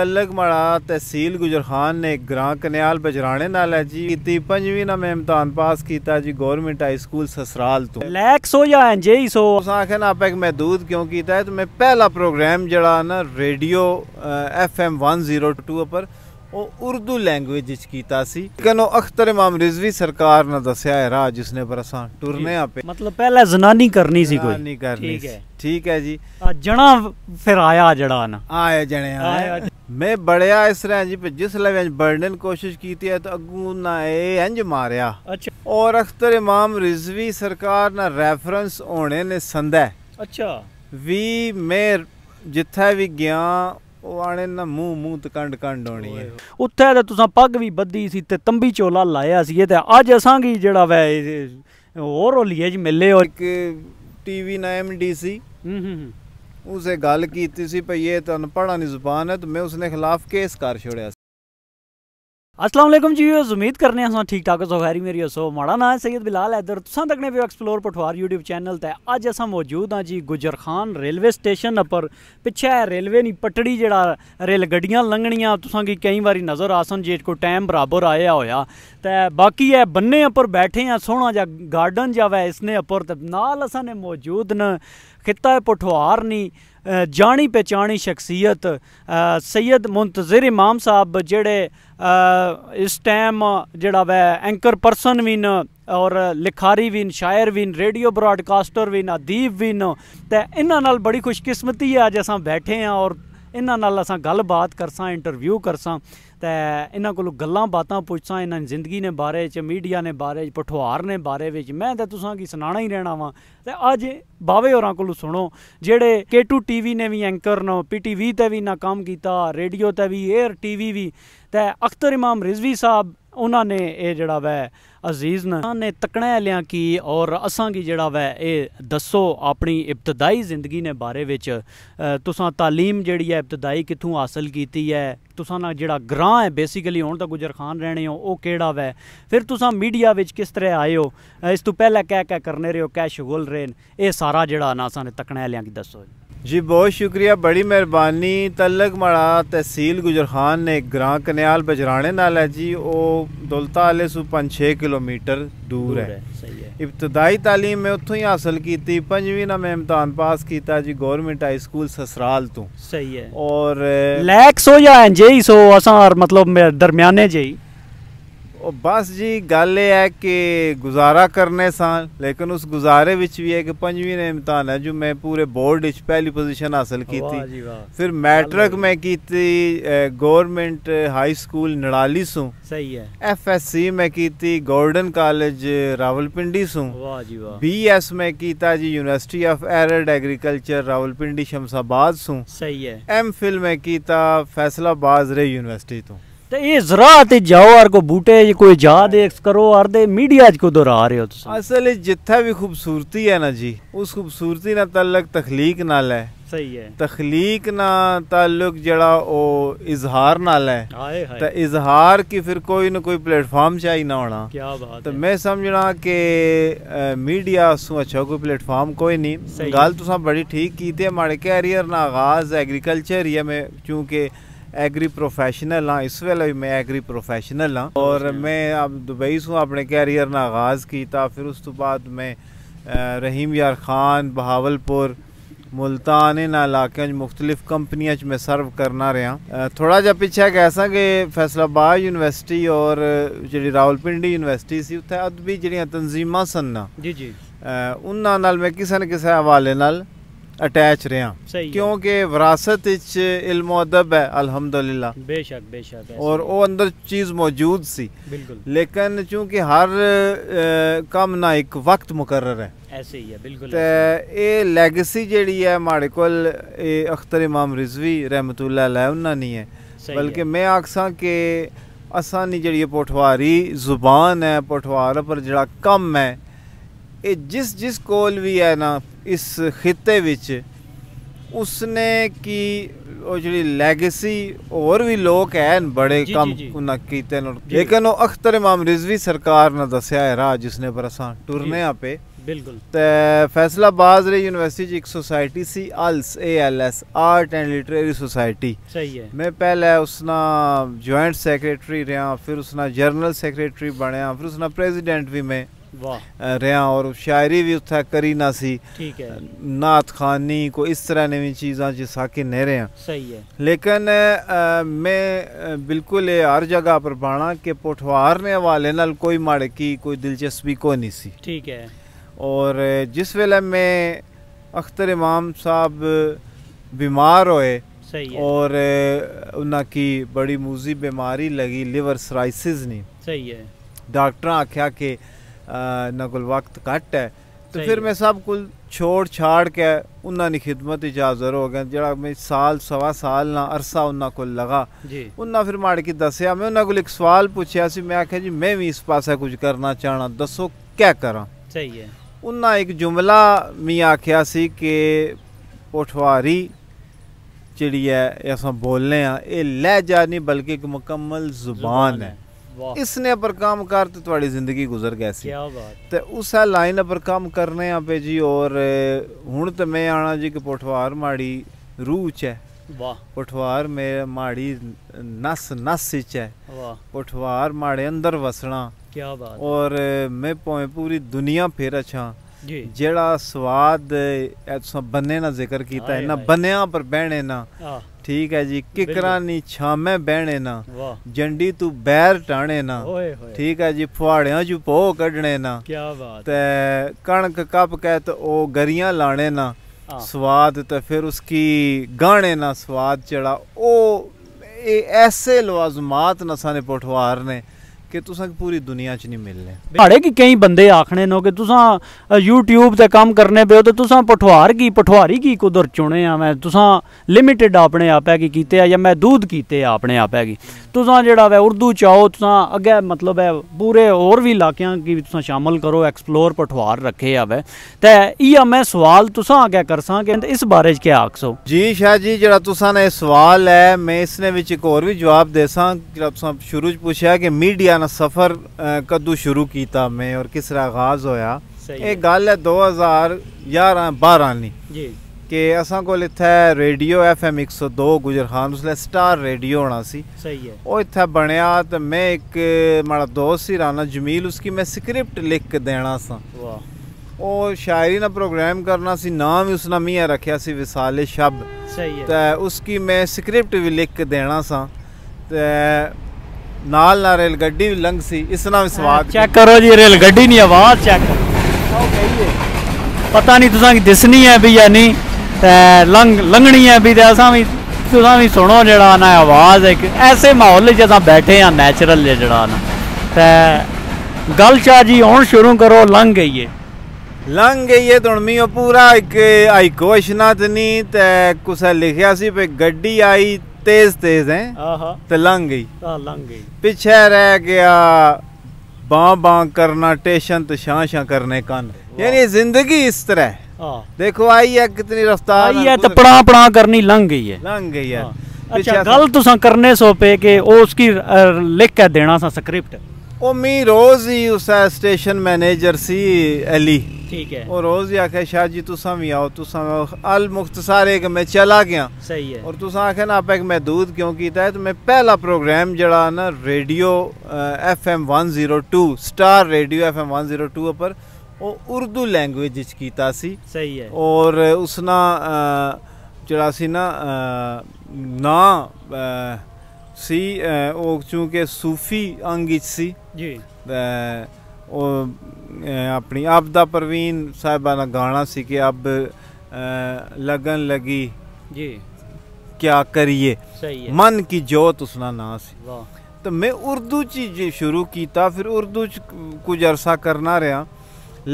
ਤਲਕ ਮੜਾ ਤਹਿਸੀਲ ਗੁਜਰ ਖਾਨ ਨੇ ਗ੍ਰਾਂ ਕਨਿਆਲ ਬਜਰਾਣੇ ਨਾਲ ਹੈ ਜੀ ਕੀਤੀ 5ਵੀਂ ਨਾ ਮੈਂ ਇਮਤਿਹਾਨ ਪਾਸ ਕੀਤਾ ਜੀ ਗਵਰਨਮੈਂਟ ਹਾਈ ਸਕੂਲ ਸਸਰਾਲ ਤੋਂ ਲੈਕਸ ਹੋ ਜਾਂ ਐਂਜੇ ਸੋ ਸਾਖਨ ਆਪ ਇੱਕ ਮਹਦੂਦ ਕਿਉਂ ਕੀਤਾ ਹੈ ਤੇ ਮੈਂ ਪਹਿਲਾ ਪ੍ਰੋਗਰਾਮ ਜਿਹੜਾ ਨਾ ਰੇਡੀਓ ਐਫਐਮ 102 ਉੱਪਰ ਉਹ ਉਰਦੂ ਲੈਂਗੁਏਜ ਵਿੱਚ ਕੀਤਾ ਸੀ ਉਹ ਅਖਤਰ ਇਮਾਮ ਰਿਜ਼ਵੀ ਸਰਕਾਰ ਨੇ ਦੱਸਿਆ ਹੈ ਰਾਹ ਜਿਸਨੇ ਨੇ ਬਰਸਾਂ ਟੁਰਨੇ ਆਪੇ ਮਤਲਬ ਪਹਿਲਾਂ ਜ਼ਨਾਨੀ ਕਰਨੀ ਸੀ ਕੋਈ ਜ਼ਨਾਨੀ ਕਰਨੀ ਸੀ ਠੀਕ ਹੈ ਜੀ ਜਣਾ ਫਿਰ ਆਇਆ ਜੜਾ ਨਾ ਆਇਆ ਜਣੇ ਆਇਆ ਮੈਂ ਬੜਿਆ ਇਸ ਤਰ੍ਹਾਂ ਜੀ ਜਿਸ ਲਵੇਂ ਬੜਨਨ ਕੋਸ਼ਿਸ਼ ਕੀਤੀ ਹੈ ਤਾਂ ਅਗੂ ਨਾ ਇਹ ਇੰਜ ਮਾਰਿਆ ਅੱਛਾ ਔਰ ਅਖਤਰ ਇਮਾਮ ਰਿਜ਼ਵੀ ਸਰਕਾਰ ਨਾਲ ਰੈਫਰੈਂਸ ਹੋਣੇ ਨੇ ਸੰਦਾ ਅੱਛਾ ਵੀ ਮੈਂ ਜਿੱਥੇ ਵੀ ਗਿਆ ਉਹ ਆਣੇ ਨਾ ਮੂੰਹ ਮੂੰਹ ਤੇ ਕੰਡ ਕੰਡ ਹੋਣੀ ਹੈ ਉੱਥੇ ਤਾਂ ਤੁਸੀਂ ਪੱਗ ਵੀ ਬੱਧੀ ਸੀ ਤੇ ਤੰਬੀ ਚੋਲਾ ਲਾਇਆ ਸੀ ਇਹ ਤੇ ਅੱਜ ਅਸਾਂ ਕੀ ਜਿਹੜਾ ਵੈ ਹੋਰ ਹੋਲੀਏ ਜੀ ਮਿਲੇ ਔਰ ਇੱਕ ਟੀਵੀ ਨਾ ਐਮਡੀਸੀ ਹੂੰ ਹੂੰ ਉਸੇ ਗੱਲ ਕੀਤੀ ਸੀ ਭਈ ਇਹ ਤਾਂ ਅਨਪੜ੍ਹਾਂ ਦੀ ਜ਼ੁਬਾਨ ਹੈ ਤੇ ਮੈਂ ਉਸਨੇ ਖਿਲਾਫ ਕੇਸ ਕਰ ਛੋੜਿਆ असलम जी उम्मीद करने ठीक ठाक सो खैरी मेरी हसो माड़ा ना है सैयद बिलाल इधर तुसें तकने पे एक्सप्लोर पठवार यूट्यूब चैनल ते अज अस मौजूद हाँ जी गुजर खान रेलवे स्टेशन पर पिछे रेलवे नहीं पटड़ी जड़ा रेल गड्डियां लंघनियां तुसें केईं बारी नज़र आसन जे को टाइम बराबर आया हो ते बाकी है बन्ने पर बैठे हैं सोहना जा गार्डन जावै इसने पर नाल असां ने मौजूद न खिता पठवार नहीं ਜਾਣੀ ਪਛਾਣੀ ਸ਼ਖਸੀਅਤ ਸੈਦ ਮੁੰਤਜ਼ਰ ਇਮਾਮ ਸਾਹਿਬ ਜਿਹੜੇ ਇਸ ਟਾਈਮ ਜਿਹੜਾ ਵੈ ਐਂਕਰ ਪਰਸਨ ਵੀ ਨਾ ਔਰ ਲਿਖਾਰੀ ਵੀ ਨ ਸ਼ਾਇਰ ਵੀ ਨ ਰੇਡੀਓ ਬ੍ਰਾਡਕਾਸਟਰ ਵੀ ਨਾ ਦੀਪ ਵੀ ਨਾ ਤੇ ਇਹਨਾਂ ਨਾਲ ਬੜੀ ਖੁਸ਼ਕਿਸਮਤੀ ਹੈ ਅੱਜ ਅਸਾਂ ਬੈਠੇ ਆਂ ਔਰ ਇਹਨਾਂ ਨਾਲ ਅਸਾਂ ਗੱਲਬਾਤ ਕਰਸਾਂ ਇੰਟਰਵਿਊ ਕਰਸਾਂ ਤੇ ਇਹਨਾਂ ਕੋਲੋਂ ਗੱਲਾਂ ਬਾਤਾਂ ਪੁੱਛਾਂ ਇਹਨਾਂ ਦੀ ਜ਼ਿੰਦਗੀ ਨੇ ਬਾਰੇ ਚ ਮੀਡੀਆ ਨੇ ਬਾਰੇ ਚ ਪਠਵਾਰ ਨੇ ਬਾਰੇ ਵਿੱਚ ਮੈਂ ਤਾਂ ਤੁਸਾਂ ਕੀ ਸੁਣਾਣਾ ਹੀ ਰਹਿਣਾ ਵਾਂ ਤੇ ਅੱਜ ਬਾਵੇ ਹੋਰਾਂ ਕੋਲੋਂ ਸੁਣੋ ਜਿਹੜੇ K2 ਟੀਵੀ ਨੇ ਵੀ ਐਂਕਰ ਨੋ PTV ਤੇ ਵੀ ਨਾ ਕੰਮ ਕੀਤਾ ਰੇਡੀਓ ਤੇ ਵੀ 에ਅਰ ਟੀਵੀ ਵੀ ਤੇ ਅਖਤਰ ਇਮਾਮ ਰਿਜ਼ਵੀ ਸਾਹਿਬ ਉਹਨਾਂ ਨੇ ਇਹ ਜਿਹੜਾ ਵੈ ਅਜ਼ੀਜ਼ ਨੇ ਤਕਣਾ ਲਿਆ ਕਿ ਔਰ ਅਸਾਂ ਕੀ ਜਿਹੜਾ ਵੈ ਇਹ ਦੱਸੋ ਆਪਣੀ ਇਬਤਦਾਈ ਜ਼ਿੰਦਗੀ ਨੇ ਬਾਰੇ ਵਿੱਚ ਤੁਸੀਂ تعلیم ਜਿਹੜੀ ਹੈ ਇਬਤਦਾਈ ਕਿੱਥੋਂ ਹਾਸਲ ਕੀਤੀ ਹੈ ਤੁਸੀਂ ਨਾਲ ਜਿਹੜਾ ਗ੍ਰਾਂ ਹੈ ਬੇਸਿਕਲੀ ਹੁਣ ਤਾਂ ਗੁਜਰਖਾਨ ਰਹਿਣੇ ਹੋ ਉਹ ਕਿਹੜਾ ਵੈ ਫਿਰ ਤੁਸੀਂ ਮੀਡੀਆ ਵਿੱਚ ਕਿਸ ਤਰ੍ਹਾਂ ਆਏ ਹੋ ਇਸ ਤੋਂ ਪਹਿਲਾਂ ਕਹਿ ਕਹਿ ਕਰਨੇ ਰਹੇ ਹੋ ਕੈਸ਼ ਗੁਲ ਰਹੇ ਇਹ ਸਾਰਾ ਜਿਹੜਾ ਨਾ ਨੇ ਤਕਣਾ ਲਿਆ ਕਿ ਦੱਸੋ जी बहुत शुक्रिया बड़ी मेहरबानी तलक मड़ा तहसील गुजर खान ने ग्रां कन्याल बजराने नाल है जी वो दुलता आले सू पाँच छः किलोमीटर दूर है, है। इब्तदाई तालीम मैं उतों ही हासिल की पंजवीं ना मैं इम्तहान पास किया जी गौरमेंट हाई स्कूल ससराल तो सही है और लैक्स हो या मतलब जेई सो असा मतलब दरम्याने जेई ਉਹ ਬਸ ਜੀ ਗੱਲ ਇਹ ਹੈ ਕਿ ਗੁਜ਼ਾਰਾ ਕਰਨੇ ਸਾਂ ਲੇਕਿਨ ਉਸ ਗੁਜ਼ਾਰੇ ਵਿੱਚ ਵੀ ਹੈ ਕਿ ਪੰਜਵੀਂ ਨੇ ਇਮਤਿਹਾਨ ਹੈ ਜੋ ਮੈਂ ਪੂਰੇ ਬੋਰਡ ਵਿੱਚ ਪਹਿਲੀ ਪੋਜੀਸ਼ਨ ਹਾਸਲ ਕੀਤੀ ਫਿਰ ਮੈਟ੍ਰਿਕ ਮੈਂ ਕੀਤੀ ਗਵਰਨਮੈਂਟ ਹਾਈ ਸਕੂਲ ਨੜਾਲੀ ਸੋਂ ਸਹੀ ਹੈ ਐਫਐਸਸੀ ਮੈਂ ਕੀਤੀ ਗੋਲਡਨ ਕਾਲਜ ਰਾਵਲਪਿੰਡੀ ਸੋਂ ਵਾਹ ਜੀ ਵਾਹ ਬੀਐਸ ਮੈਂ ਕੀਤਾ ਜੀ university of arid agriculture Rawalpindi Shamsabad ਸੋਂ ਸਹੀ ਹੈ ਐਮ ਫਿਲ ਮੈਂ ਕੀਤਾ ਫੈਸਲਾਬਾਦ ਰੇ ਯੂਨੀਵਰਸਿਟੀ ਤੋਂ ਤੇ ਇਹ ਜ਼ਰਾਅਤ ਜਾਵਾਰ ਕੋ ਬੂਟੇ ਕੋਈ ਜਾ ਦੇਖ ਕਰੋ ਅਰਦੇ ਮੀਡੀਆ ਚ ਕੋ ਦੁਹਰਾ ਰਹੇ ਹੋ ਤੁਸੀਂ ਅਸਲ ਜਿੱਥੇ ਵੀ ਖੂਬਸੂਰਤੀ ਹੈ ਨਾ ਜੀ ਉਸ ਖੂਬਸੂਰਤੀ ਨਾਲ ਤਾਲੁਕ ਤਖਲੀਕ ਨਾਲ ਹੈ ਸਹੀ ਹੈ ਤਖਲੀਕ ਨਾਲ ਤਾਲੁਕ ਜਿਹੜਾ ਉਹ ਇਜ਼ਹਾਰ ਨਾਲ ਹੈ ਤਾਂ ਇਜ਼ਹਾਰ ਕੀ ਫਿਰ ਕੋਈ ਨਾ ਕੋਈ ਪਲੇਟਫਾਰਮ ਚਾਹੀ ਨਾ ਹੋਣਾ ਕੀ ਬਾਤ ਤਾਂ ਮੈਂ ਸਮਝਣਾ ਕਿ ਮੀਡੀਆ ਸੋ ਅੱਛਾ ਕੋਈ ਪਲੇਟਫਾਰਮ ਕੋਈ ਨਹੀਂ ਗੱਲ ਤੁਸੀਂ ਬੜੀ ਠੀਕ ਕੀਤੀ ਹੈ ਮਾੜੇ ਕੈਰੀਅਰ ਨਾ ਆਗਾਜ਼ ਐਗਰੀਕਲਚਰ ਇਹ ਮੈਂ ਕਿਉਂਕਿ ਐਗਰੀ हाँ इस ਇਸ भी मैं एग्री ਪ੍ਰੋਫੈਸ਼ਨਲ हाँ और मैं अब दुबई ਤੋਂ अपने कैरियर ने आगाज किया फिर उस ਤੋਂ तो बाद मैं रहीम यार खान बहावलपुर मुल्तान इन इलाकों मुख्तलिफ कंपनियों में सर्व करना रहा थोड़ा जहा पिछे कह सके फैसलाबाद यूनिवर्सिटी और जी रावलपिंडी यूनिवर्सिटी से उत्थे अदबी भी जनजीम सन ना जी जी उन्होंने मैं किसी न किसी हवाले ਅਟੈਚ ਰਹੇ ਹਾਂ ਕਿਉਂਕਿ ਵਿਰਾਸਤ ਵਿੱਚ ਇਲਮ ਅਦਬ ਹੈ ਅਲਹਮਦੁਲਿਲਾ ਬੇਸ਼ੱਕ ਬੇਸ਼ੱਕ ਔਰ ਉਹ ਅੰਦਰ ਚੀਜ਼ ਮੌਜੂਦ ਸੀ ਬਿਲਕੁਲ ਲੇਕਿਨ ਚूंकि ਹਰ ਕੰਮ ਨਾ ਇੱਕ ਵਕਤ ਮੁਕਰਰ ਹੈ ਐਸੇ ਹੀ ਹੈ ਬਿਲਕੁਲ ਤੇ ਇਹ ਲੈਗੇਸੀ ਜਿਹੜੀ ਹੈ ਮਾੜੇ ਕੋਲ ਇਹ ਅਖਤਰ ਇਮਾਮ ਰਿਜ਼ਵੀ ਰਹਿਮਤੁਲਲਾਹ ਅਲੈਹ ਉਹਨਾਂ ਨਹੀਂ ਹੈ ਬਲਕਿ ਮੈਂ ਆਖਸਾਂ ਕਿ ਅਸਾਂ ਜਿਹੜੀ ਪੋਠਵਾਰੀ ਜ਼ੁਬਾਨ ਹੈ ਪੋਠਵਾਰ ਪਰ ਜਿਹੜਾ ਕੰਮ ਹੈ ਇਹ ਜਿਸ ਜਿਸ ਕੋਲ ਵੀ ਹੈ ਨਾ ਇਸ ਖਿੱਤੇ ਵਿੱਚ ਉਸਨੇ ਕੀ ਉਹ ਜਿਹੜੀ ਲੈਗੇਸੀ ਹੋਰ ਵੀ ਲੋਕ ਹੈ ਬੜੇ ਕੰਮ ਉਹਨਾਂ ਕੀਤੇ ਨੇ ਲੇਕਿਨ ਉਹ ਅਖਤਰ ਇਮਾਮ ਰਿਜ਼ਵੀ ਸਰਕਾਰ ਨੇ ਦੱਸਿਆ ਹੈ ਰਾਹ ਜਿਸਨੇ ਪਰ ਅਸਾਂ ਟੁਰਨੇ ਆਪੇ ਬਿਲਕੁਲ ਤੇ ਫੈਸਲਾ ਬਾਜ਼ ਰੇ ਯੂਨੀਵਰਸਿਟੀ ਦੀ ਇੱਕ ਸੋਸਾਇਟੀ ਸੀ ALS A L S art and literary society ਸਹੀ ਹੈ ਮੈਂ ਪਹਿਲੇ ਉਸਨਾ ਜੁਆਇੰਟ ਸੈਕਟਰੀ ਰਿਹਾ ਫਿਰ ਉਸਨਾ ਜਨਰਲ ਸੈਕਟਰੀ ਬਣਿਆ ਫਿਰ ਉਸਨਾ ਪ੍ਰੈਜ਼ੀਡੈਂਟ ਵੀ ਮੈਂ रहा और शायरी भी उत्थे करी ना सी ठीक नात खानी को इस तरह नवी चीज़ा च साके नहीं रहे लेकिन मैं बिल्कुल हर जगह पर पाना कि पोठवार ने हवाले न कोई माड़ की कोई दिलचस्पी को नहीं सी ठीक है और जिस वेले मैं अख्तर इमाम साहब बीमार होए और उन्होंने बड़ी मूजी बीमारी लगी लिवर सराइसिस नहीं डॉक्टर आख्या के ਨਾ ਕੋਲ ਵਕਤ ਘੱਟ ਹੈ ਤੇ ਫਿਰ ਮੈਂ ਸਭ ਕੁਝ ਛੋੜ ਛਾੜ ਕੇ ਉਹਨਾਂ ਦੀ ਖidmat ਵਿੱਚ ਹਾਜ਼ਰ ਹੋ ਗਿਆ ਜਿਹੜਾ ਮੈਂ ਸਾਲ ਸਵਾ ਸਾਲ ਨਾ ਅਰਸਾ ਉਹਨਾਂ ਕੋਲ ਲਗਾ ਜੀ ਉਹਨਾਂ ਫਿਰ ਮਾੜ ਕੇ ਦੱਸਿਆ ਮੈਂ ਉਹਨਾਂ ਕੋਲ ਇੱਕ ਸਵਾਲ ਪੁੱਛਿਆ ਸੀ ਮੈਂ ਆਖਿਆ ਜੀ ਮੈਂ ਵੀ ਇਸ ਪਾਸੇ ਕੁਝ ਕਰਨਾ ਚਾਹਣਾ ਦੱਸੋ ਕੀ ਕਰਾਂ ਸਹੀ ਹੈ ਉਹਨਾਂ ਇੱਕ ਜੁਮਲਾ ਮੈਂ ਆਖਿਆ ਸੀ ਕਿ ਪੋਠਵਾਰੀ ਜਿਹੜੀ ਹੈ ਅਸਾਂ ਬੋਲਨੇ ਆ ਇਹ ਲਹਿਜਾ ਨਹੀਂ ਬਲਕਿ ਇੱਕ ਮੁਕੰਮਲ ਜ਼ੁਬਾਨ ਹੈ ਇਸ ਪਰ ਕੰਮ ਕਰ ਤੇ ਤੁਹਾਡੀ ਜ਼ਿੰਦਗੀ ਗੁਜ਼ਰ ਗਈ ਸੀ ਕੀ ਬਾਤ ਤੇ ਉਸ ਲਾਈਨ ਪਰ ਕੰਮ ਕਰਨੇ ਆ ਪੇ ਜੀ ਔਰ ਹੁਣ ਤੇ ਮੈਂ ਆਣਾ ਜੀ ਕਿ ਪੋਠਵਾਰ ਮਾੜੀ ਰੂਹ ਚ ਹੈ ਵਾਹ ਪੋਠਵਾਰ ਮੇ ਮਾੜੀ ਨਸ ਨਸ ਚ ਹੈ ਵਾਹ ਪੋਠਵਾਰ ਮਾੜੇ ਅੰਦਰ ਵਸਣਾ ਕੀ ਬਾਤ ਔਰ ਮੈਂ ਪੋਏ ਪੂਰੀ ਦੁਨੀਆ ਫੇਰ ਜੀ ਜਿਹੜਾ ਸਵਾਦ ਐ ਤੁਸੀਂ ਬੰਨੇ ਨਾ ਜ਼ਿਕਰ ਕੀਤਾ ਹੈ ਨਾ ਬੰਨਿਆਂ ਪਰ ਬਹਿਣੇ ਨਾ ਠੀਕ ਹੈ ਜੀ ਕਿਕਰਾਂ ਨਹੀਂ ਛਾਵੇਂ ਬਹਿਣੇ ਨਾ ਜੰਡੀ ਤੂੰ ਬੈਰ ਟਾਣੇ ਨਾ ਠੀਕ ਹੈ ਜੀ ਫੁਹਾੜਿਆਂ ਚ ਪੋ ਕੱਢਣੇ ਨਾ ਕੀ ਬਾਤ ਤੇ ਕਣਕ ਕੱਪ ਕਹਿ ਤ ਉਹ ਗਰੀਆਂ ਲਾਣੇ ਨਾ ਸਵਾਦ ਤੇ ਫਿਰ ਉਸकी ਗਾਣੇ ਨਾ ਸਵਾਦ ਚੜਾ ਉਹ ਇਹ ਐਸੇ ਲਵਾਜ਼ਮਾਤ ਨਸਾਂ ਨੇ ਪੋਠਵਾਰ ਨੇ ਕਿ ਤੁਸੀਂ ਪੂਰੀ ਦੁਨੀਆ 'ਚ ਨਹੀਂ ਮਿਲਨੇ ਭਾੜੇ ਕਿ ਕਈ ਬੰਦੇ ਆਖਣੇ ਨੋ ਕਿ ਤੁਸੀਂ YouTube ਤੇ ਕੰਮ ਕਰਨੇ ਪਿਓ ਤੇ ਤੁਸੀਂ ਪਠਵਾਰ ਕੀ ਪਠਵਾਰੀ ਕੀ ਕੁਦਰ ਚੁਣੇ ਆ ਮੈਂ ਤੁਸੀਂ ਲਿਮਿਟਿਡ ਆਪਣੇ ਹੈ ਕੀ ਕੀਤੇ ਆ ਜਾਂ ਮੈਂ ਦੂਧ ਕੀਤੇ ਆ ਆਪਣੇ ਹੈ ਕੀ ਤੁਸੀਂ ਜਿਹੜਾ ਵੈ ਉਰਦੂ ਚਾਹੋ ਤੁਸੀਂ ਅੱਗੇ ਮਤਲਬ ਹੈ ਪੂਰੇ ਹੋਰ ਵੀ ਇਲਾਕਿਆਂ ਕੀ ਤੁਸੀਂ ਸ਼ਾਮਲ ਕਰੋ ਐਕਸਪਲੋਰ ਪਠਵਾਰ ਰੱਖੇ ਆ ਵੈ ਤੇ ਇਹ ਮੈਂ ਸਵਾਲ ਤੁਸੀਂ ਅੱਗੇ ਕਰਸਾਂ ਕਿ ਇਸ ਬਾਰੇ 'ਚ ਕੀ ਆਖਸੋ ਜੀ ਸ਼ਾਹ ਜੀ ਜਿਹੜਾ ਤੁਸੀਂ ਨੇ ਸਵਾਲ ਹੈ ਮੈਂ ਇਸ ਨੇ ਵਿੱਚ ਇੱਕ ਹੋਰ ਵੀ ਜਵਾਬ ਦੇਸਾਂ ਜਿਹੜਾ ਤੁਸੀਂ ਸ਼ੁਰੂ 'ਚ ਪੁੱਛਿਆ ਕਿ ਮੀਡੀਆ ना सफ़र कदू शुरू किया मैं और किस आगाज़ होया एक गल है दो हज़ार यार बारह नी कि असा को रेडियो एफ एम एक सौ दो गुजर खान उस स्टार रेडियो होना सी सही है वो इतने बनया तो मैं एक माड़ा दोस्त ही राना जमील उसकी मैं स्क्रिप्ट लिख देना स ओ शायरी ना प्रोग्राम करना सी नाम ਹੀ उसने मी रखा सी विसाले ਸ਼ਬ सही है। ਤੇ ਉਸकी ਮੈਂ ਸਕ੍ਰਿਪਟ ਵੀ ਲਿਖ ਕੇ ਨਾਲ ਨਾਲ ਰੇਲ ਗੱਡੀ ਵੀ ਲੰਘ ਸੀ ਇਸ ਨਾਲ ਵੀ ਸਵਾਦ ਚੈੱਕ ਕਰੋ ਜੀ ਰੇਲ ਗੱਡੀ ਨਹੀਂ ਆਵਾਜ਼ ਚੈੱਕ ਪਤਾ ਨਹੀਂ ਤੁਸਾਂ ਕੀ ਦਿਸਣੀ ਹੈ ਵੀ ਜਾਂ ਨਹੀਂ ਤੇ ਲੰਘ ਲੰਘਣੀ ਹੈ ਵੀ ਤੇ ਅਸਾਂ ਵੀ ਤੁਸਾਂ ਵੀ ਸੁਣੋ ਜਿਹੜਾ ਨਾ ਆਵਾਜ਼ ਇੱਕ ਐਸੇ ਮਾਹੌਲ ਵਿੱਚ ਅਸਾਂ ਬੈਠੇ ਆ ਨੈਚੁਰਲ ਜਿਹੜਾ ਨਾ ਤੇ ਗੱਲ ਚਾ ਜੀ ਹੁਣ ਸ਼ੁਰੂ ਕਰੋ ਲੰਘ ਗਈਏ ਲੰਘ ਗਈਏ ਤੁਣ ਮੀ ਉਹ ਪੂਰਾ ਇੱਕ ਆਈ ਕੋਸ਼ਨਾ ਤੇ ਨਹੀਂ ਤੇ ਕੁਸਾ ਲਿਖਿਆ ਸੀ ਵੀ ਗੱਡੀ ਆਈ तेज तेज हैं तो लंघ गई लंघ गई पीछे रह गया बाँ बाँ करना टेशन तो शां शां करने कान यानी जिंदगी इस तरह देखो आई है कितनी रफ्तार आई है तो पड़ा पड़ा करनी लंघ गई है लंघ गई है अच्छा गल तुसा करने सो के ओ उसकी लिख के देना सा स्क्रिप्ट ओ मी रोज ही उस स्टेशन मैनेजर सी अली ठीक है और रोज ही आखे शाह जी तुसा भी आओ तुसा अल मुख्तसार है मैं चला गया सही है और तुसा आखे ना आप एक महदूद क्यों किया है तो मैं पहला प्रोग्राम जड़ा ना radio F M one star radio F M one zero two पर ਉਹ ਉਰਦੂ ਲੈਂਗੁਏਜ ਵਿੱਚ ਕੀਤਾ ਸੀ ਸਹੀ ਹੈ ਔਰ ਉਸਨਾ ਜਿਹੜਾ ਸੀ ਨਾ ਨਾ ਸੀ ਉਹ ਕਿਉਂਕਿ ਸੂਫੀ ਅੰਗ ਵਿੱਚ ਸੀ ਜੀ अपनी ਆਪਣੀ ਆਪ ਦਾ गाना सी ਦਾ ਗਾਣਾ ਸੀ ਕਿ ਅਬ क्या करिए मन की जोत उसना ना सी तो मैं उर्दू चीज शुरू किया फिर उर्दू च कुछ अरसा करना रहा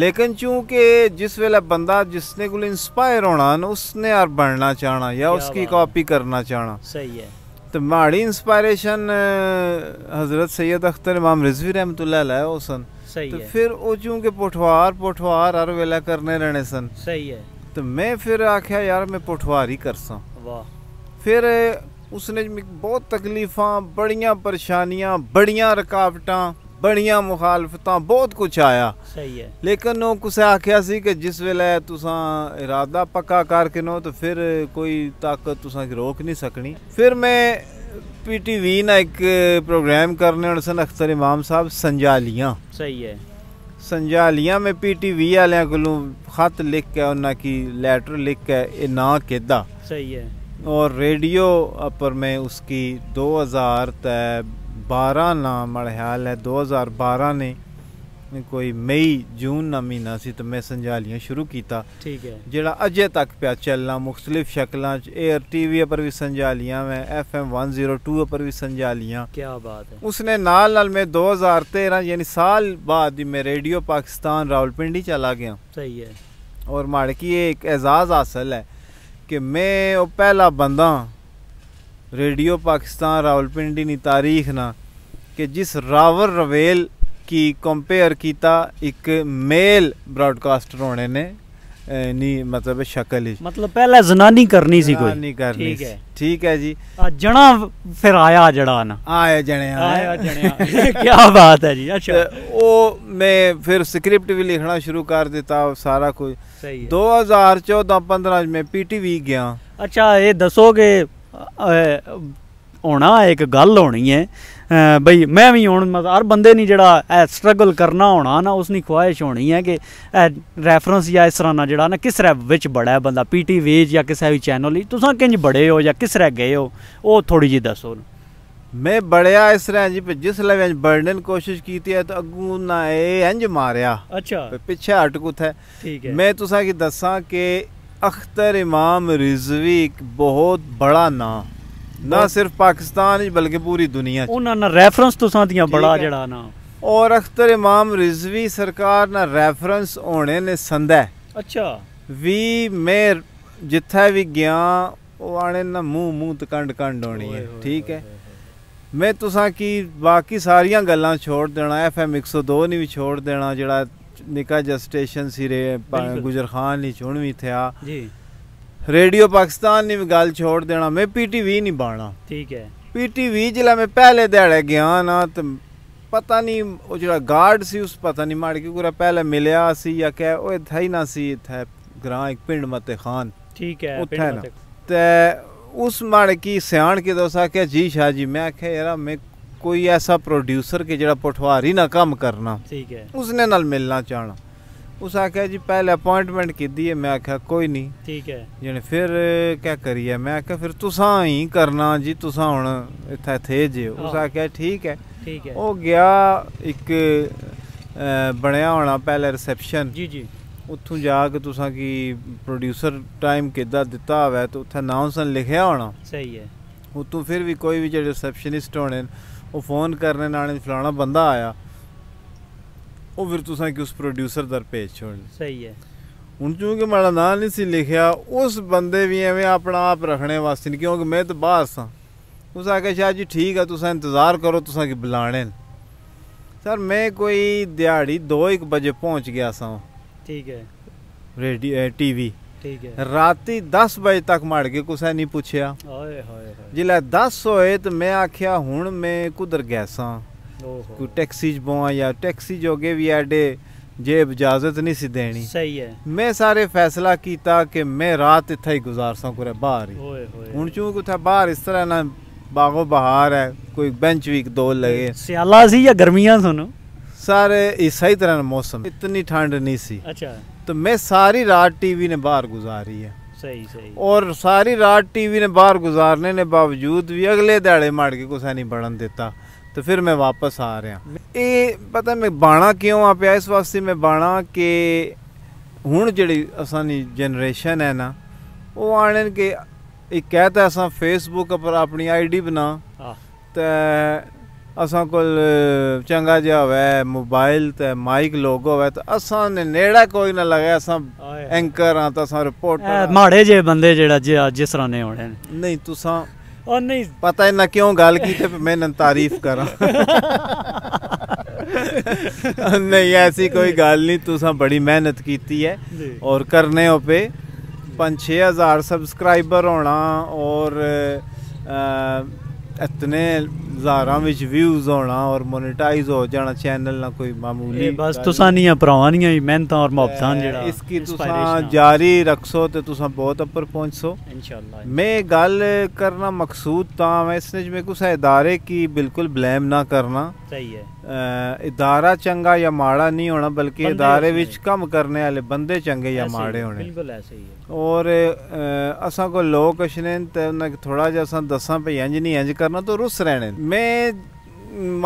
लेकिन चूंकि जिस वेला बंदा जिसने को इंस्पायर होना उसने और बनना चाहना या उसकी कॉपी करना चाहना सही है तो माड़ी इंस्पायरेशन हज़रत सैयद अख्तर इमाम रिजवी रहमत सन सही तो है। फिर ओ चूंकि पोठवार पोठवार हर वेला करने रहने सन सही है तो मैं फिर आख्या यार मैं पोठवार ही करसा वाह फिर उसने बहुत तकलीफा बड़िया परेशानियां बड़िया रुकावटा बड़िया मुखालफत बहुत कुछ आया सही है लेकिन वो कुछ आख्या सी कि जिस वेले तुसा इरादा पक्का करके नो तो फिर कोई ताकत तुसा रोक नहीं सकनी फिर मैं पी टी वी ने एक प्रोग्राम करने और सन अख्तर इमाम साहब संजालियाँ सही है संजालियाँ में पी टी वी आलियाँ कोलू खत लिख के उन्होंने की लैटर लिख के ये ना के सही है और रेडियो पर मैं उसकी दो हज़ार बारह ना मेरा ख्याल है दो हज़ार बारह ने कोई मई जून ना महीना से तो मैं संजालिया शुरू किया जोड़ा अजे तक पा चलना मुख्तलिफ शक्ल एयर टी वी पर भी संजालिया मैं F M one zero two पर भी संजालिया क्या बात है उसने नाल नाल मैं दो हजार तेरह यानी साल बाद मैं रेडियो पाकिस्तान रावल पिंडी चला गया सही है और माड़ की एक एजाज हासिल है कि मैं वो पहला बंदा रेडियो पाकिस्तान रावलपिंडी नी तारीख ना कि जिस रावर रवेल ਕਿ ਕੰਪੇਅਰ ਕੀਤਾ ਇੱਕ ਮੇਲ ਬ੍ਰਾਡਕਾਸਟਰ ਹੋਣੇ ਨੇ ਨਹੀਂ ਮਤਲਬ ਸ਼ਕਲ ਹੀ ਮਤਲਬ ਪਹਿਲਾਂ ਜ਼ਨਾਨੀ ਕਰਨੀ ਸੀ ਕੋਈ ਨਹੀਂ ਕਰਨੀ ਠੀਕ ਹੈ ਠੀਕ ਹੈ ਜੀ ਆ ਜਣਾ ਫਿਰ ਆਇਆ ਜੜਾ ਨਾ ਆਇਆ ਜਣਿਆ ਆਇਆ ਜਣਿਆ ਕੀ ਬਾਤ ਹੈ ਜੀ ਅੱਛਾ ਉਹ ਮੈਂ ਫਿਰ ਸਕ੍ਰਿਪਟ ਵੀ ਲਿਖਣਾ ਸ਼ੁਰੂ ਕਰ ਦਿੱਤਾ ਸਾਰਾ ਕੁਝ ਸਹੀ ਹੈ 2014 15 ਮੈਂ ਪੀਟੀਵੀ ਗਿਆ ਅੱਛਾ ਇਹ ਦੱਸੋਗੇ ਹੋਣਾ ਇੱਕ ਗੱਲ ਹੋਣੀ ਹੈ ਬਈ ਮੈਂ ਵੀ ਹੁਣ ਹਰ ਬੰਦੇ ਨਹੀਂ ਜਿਹੜਾ ਐ ਸਟਰਗਲ ਕਰਨਾ ਹੋਣਾ ਨਾ ਉਸ ਨਹੀਂ ਖੁਆਇਸ਼ ਹੋਣੀ ਹੈ ਕਿ ਐ ਰੈਫਰੈਂਸ ਜਾਂ ਇਸ ਤਰ੍ਹਾਂ ਨਾ ਜਿਹੜਾ ਨਾ ਕਿਸ ਰੈ ਵਿੱਚ ਬੜਾ ਹੈ ਬੰਦਾ ਪੀਟੀ ਵੇਜ ਜਾਂ ਕਿਸੇ ਵੀ ਚੈਨਲ ਲਈ ਤੁਸੀਂ ਕਿੰਜ ਬੜੇ ਹੋ ਜਾਂ ਕਿਸ ਰੈ ਗਏ ਹੋ ਉਹ ਥੋੜੀ ਜੀ ਦੱਸੋ ਮੈਂ ਬੜਿਆ ਇਸ ਤਰ੍ਹਾਂ ਜੀ ਜਿਸ ਵਿੱਚ ਬਰਡਨ ਕੋਸ਼ਿਸ਼ ਕੀਤੀ ਹੈ ਤਾਂ ਅਗੂ ਨਾ ਇਹ ਇੰਜ ਮਾਰਿਆ ਅੱਛਾ ਪਿੱਛੇ ਹਟਕੁਤ ਹੈ ਠੀਕ ਹੈ ਮੈਂ ਤੁਸਾਂ ਕੀ ਦੱਸਾਂ ਕਿ ਅਖਤਰ ਇਮਾਮ ਰਿਜ਼ਵੀ ਇੱਕ ਬਹੁਤ ਬੜਾ ਨਾਂ ਨਾ ਸਿਰਫ ਪਾਕਿਸਤਾਨ ਹੀ ਬਲਕਿ ਪੂਰੀ ਦੁਨੀਆ 'ਚ ਉਹਨਾਂ ਨਾਲ ਰੈਫਰੈਂਸ ਤੁਸਾਂ ਦੀਆਂ ਬੜਾ ਜਿਹੜਾ ਨਾ ਔਰ ਅਖਤਰ ਇਮਾਮ ਰਿਜ਼ਵੀ ਸਰਕਾਰ ਨਾਲ ਰੈਫਰੈਂਸ ਹੋਣੇ ਨੇ ਸੰਦਾ ਅੱਛਾ ਵੀ ਮੈਂ ਜਿੱਥੇ ਵੀ ਗਿਆ ਉਹ ਆਣੇ ਨਾ ਮੂੰਹ ਮੂੰਹ ਤਕੰਡ ਕੰਡ ਕੰਡ ਹੋਣੀ ਹੈ ਠੀਕ ਹੈ ਮੈਂ ਤੁਸਾਂ ਕੀ ਬਾਕੀ ਸਾਰੀਆਂ ਗੱਲਾਂ ਛੋੜ ਦੇਣਾ ਐਫਐਮ 102 ਨਹੀਂ ਵੀ ਛੋੜ ਦੇਣਾ ਜਿਹੜਾ ਨਿਕਾ ਜਸਟੇਸ਼ਨ ਸੀ ਰੇ ਗੁਜਰਖਾਨ ਨਹੀਂ ਚੁਣਵੀ ਵੀ ਥਿਆ ਜੀ रेडियो पाकिस्तान ने भी गल छोड़ देना मैं पीटीवी नहीं पाना ठीक है पीटीवी जिला मैं पहले दिहाड़े गया ना तो पता नहीं वो जो गार्ड सी उस पता नहीं माड़ क्योंकि पहले मिलया सी या क्या वो था ही ना सी था ग्रां एक पिंड मते खान ठीक है उठा ना ते उस माड़ की सियाण के दोस्त आख्या जी शाह जी मैं आख्या यार मैं कोई ऐसा प्रोड्यूसर के जरा पटवारी ना काम करना ठीक है उसने नाल मिलना चाहना ਉਸ ਆਖਿਆ ਜੀ ਪਹਿਲੇ ਅਪਾਇੰਟਮੈਂਟ ਕੀਤੀ ਹੈ ਮੈਂ ਆਖਿਆ ਕੋਈ ਨਹੀਂ ਠੀਕ ਹੈ ਜਿਹਨੇ ਫਿਰ ਕਿਆ ਕਰੀਏ ਮੈਂ ਆਖਿਆ ਫਿਰ ਤੁਸਾਂ ਹੀ ਕਰਨਾ ਜੀ ਤੁਸਾਂ ਹੁਣ ਇੱਥੇ ਇੱਥੇ ਜੇ ਉਸ ਆਖਿਆ ਠੀਕ ਹੈ ਠੀਕ ਹੈ ਉਹ ਗਿਆ ਇੱਕ ਬਣਿਆ ਹੋਣਾ ਪਹਿਲੇ ਰਿਸੈਪਸ਼ਨ ਜੀ ਜੀ ਉੱਥੋਂ ਜਾ ਕੇ ਤੁਸਾਂ ਕੀ ਪ੍ਰੋਡਿਊਸਰ ਟਾਈਮ ਕਿੱਦਾਂ ਦਿੱਤਾ ਹੋਵੇ ਤੇ ਉੱਥੇ ਅਨਾਉਂਸਨ ਲਿਖਿਆ ਹੋਣਾ ਸਹੀ ਹੈ ਉਤੋਂ ਫਿਰ ਵੀ ਕੋਈ ਵੀ ਜਿਹੜੇ ਰਿਸੈਪਸ਼ਨਿਸਟ ਹੋਣੇ ਉਹ ਫੋਨ ਕਰਨੇ ਨਾਲ ਫਲਾਣਾ ਬੰਦਾ ਆਇਆ ਉਹ ਫਿਰ ਤੁਸੀਂ ਕਿਸ ਪ੍ਰੋਡਿਊਸਰ ਦਰ ਪੇਚ ਛੋੜਨ ਸਹੀ ਹੈ ਹੁਣ ਕਿਉਂਕਿ ਮੇਰਾ ਨਾਂ ਨਹੀਂ ਸੀ ਲਿਖਿਆ ਉਸ ਬੰਦੇ ਵੀ ਐਵੇਂ ਆਪਣਾ ਆਪ ਰੱਖਣੇ ਵਾਸਤੇ ਨਹੀਂ ਕਿਉਂਕਿ ਮੈਂ ਤਾਂ ਬਾਹਰ ਸਾਂ ਉਸ ਕੇ ਸ਼ਾਹ ਜੀ ਠੀਕ ਆ ਤੁਸੀਂ ਇੰਤਜ਼ਾਰ ਕਰੋ ਤੁਸੀਂ ਕਿ ਬੁਲਾਣੇ ਸਰ ਮੈਂ ਕੋਈ ਦਿਹਾੜੀ 2:00 ਵਜੇ ਪਹੁੰਚ ਗਿਆ ਸਾਂ ਠੀਕ ਹੈ ਰੇਡੀ ਟੀਵੀ ਠੀਕ ਹੈ ਰਾਤੀ 10 ਵਜੇ ਤੱਕ ਮੜ ਕੇ ਕੁਸਾ ਨਹੀਂ ਪੁੱਛਿਆ ਓਏ ਹੋਏ ਹੋਏ ਜਿਲਾ 10 ਹੋਏ ਤੇ ਮੈਂ ਆਖਿਆ ਹੁਣ ਮੈਂ ਕੁਦਰ ਗਿਆ ਸਾਂ ਕੋਈ ਟੈਕਸੀ 'ਚ ਬੋਆ ਜਾਂ ਟੈਕਸੀ ਜੋਗੇ ਵੀ ਐਡੇ ਜੇਬ ਇਜਾਜ਼ਤ ਨਹੀਂ ਸੀ ਦੇਣੀ ਸਹੀ ਹੈ ਮੈਂ ਸਾਰੇ ਫੈਸਲਾ ਕੀਤਾ ਕਿ ਮੈਂ ਰਾਤ ਇੱਥੇ ਹੀ ਗੁਜ਼ਾਰਸਾਂ ਕੋਰੇ ਬਾਹਰ ਹੀ ਓਏ ਹੋਏ ਹੁਣ ਚੂੰ ਕਿਥੇ ਬਾਹਰ ਇਸ ਤਰ੍ਹਾਂ ਨਾ ਬਾਗੋ ਬਹਾਰ ਹੈ ਕੋਈ ਬੈਂਚ ਵੀਕ ਦੋ ਲਗੇ ਸਿਆਲਾ ਸੀ ਜਾਂ ਗਰਮੀਆਂ ਸਨ ਸਾਰੇ ਇਸਾਈ ਤਰ੍ਹਾਂ ਦਾ ਮੌਸਮ ਇਤਨੀ ਠੰਡ ਨਹੀਂ ਸੀ ਅੱਛਾ तो मैं सारी रात टीवी ने बाहर गुजारी है सही सही और सारी रात टीवी ने बाहर गुजारने ने बावजूद भी अगले दिहाड़े माड़ के कुछ नहीं बढ़न देता ਤੇ ਫਿਰ ਮੈਂ ਵਾਪਸ ਆ ਰਿਹਾ ਇਹ ਪਤਾ ਮੈਂ ਬਾਣਾ ਕਿਉਂ ਆ ਪਿਆ ਇਸ ਵਾਸਤੇ ਮੈਂ ਬਾਣਾ ਕਿ ਹੁਣ ਜਿਹੜੀ ਅਸਾਨੀ ਜਨਰੇਸ਼ਨ ਹੈ ਨਾ ਉਹ ਆਣਨ ਕਿ ਇਹ ਕਹਤਾ ਅਸਾਂ ਫੇਸਬੁੱਕ ਉੱਪਰ ਆਪਣੀ ਆਈਡੀ ਬਣਾ ਤੇ ਅਸਾਂ ਕੋਲ ਚੰਗਾ ਜਿਹਾ ਹੋਵੇ ਮੋਬਾਈਲ ਤੇ ਮਾਈਕ ਲੋਗੋ ਹੋਵੇ ਤਾਂ ਅਸਾਂ ਨੇ ਨੇੜਾ ਕੋਈ ਨਾ ਲਗਾਇਆ ਅਸਾਂ ਐਂਕਰ ਆ ਤਾਂ ਅਸਾਂ ਰਿਪੋਰਟਰ ਮਾੜੇ ਜੇ ਬੰਦੇ ਜਿਹੜਾ ਜਿਸ ਤਰ੍ਹਾਂ ਨੇ ਆਉਣੇ ਨਹੀਂ ਤੁਸੀਂ और नहीं पता है ना क्यों गाल की थे तो मैं तारीफ करा नहीं ऐसी कोई गाल नहीं तुसा बड़ी मेहनत की है और करने पे पंज छः हज़ार सब्सक्राइबर होना और आ, इतने ਹਜ਼ਾਰਾਂ ਵਿੱਚ ਵਿਊਜ਼ ਹੋਣਾ ਔਰ ਮੋਨੇਟਾਈਜ਼ ਹੋ ਜਾਣਾ ਚੈਨਲ ਨਾ ਕੋਈ ਮਾਮੂਲੀ ਬਸ ਤੁਸਾਂ ਨੀਆਂ ਭਰਾਵਾਨੀਆਂ ਹੀ ਮਿਹਨਤਾਂ ਔਰ ਮੁਹੱਬਤਾਂ ਜਿਹੜਾ ਇਸ ਕੀ ਤੁਸਾਂ ਜਾਰੀ ਰੱਖੋ ਤੇ ਤੁਸਾਂ ਬਹੁਤ ਉੱਪਰ ਪਹੁੰਚੋ ਇਨਸ਼ਾਅੱਲਾ ਮੈਂ ਗੱਲ ਕਰਨਾ ਮਕਸੂਦ ਤਾਂ ਮੈਂ ਇਸ ਨੇ ਜਿਵੇਂ ਕੁਛ ਇਦਾਰੇ ਕੀ ਬਿਲਕੁਲ ਬਲੇਮ ਨਾ ਕਰਨਾ ਸਹੀ ਹੈ ਇਦਾਰਾ ਚੰਗਾ ਜਾਂ ਮਾੜਾ ਨਹੀਂ ਹੋਣਾ ਬਲਕਿ ਇਦਾਰੇ ਵਿੱਚ ਕੰਮ ਕਰਨ ਵਾਲੇ ਬੰਦੇ ਚੰਗੇ ਜਾਂ ਮਾੜੇ ਹੋਣੇ ਬਿਲਕੁਲ ਐਸੇ ਸਹੀ ਹੈ ਔਰ ਅਸਾਂ ਕੋ ਲੋਕ ਅਸ਼ਨੇ ਤੇ ਉਹਨਾਂ ਥੋੜਾ ਜਿਹਾ ਅਸਾਂ ਦੱਸਾਂ ਭਈ ਇੰਜ ਨਹੀਂ ਇੰਜ ਕਰਨਾ ਤਾਂ ਰੁੱਸ ਰਹਿਣੇ ਮੈਂ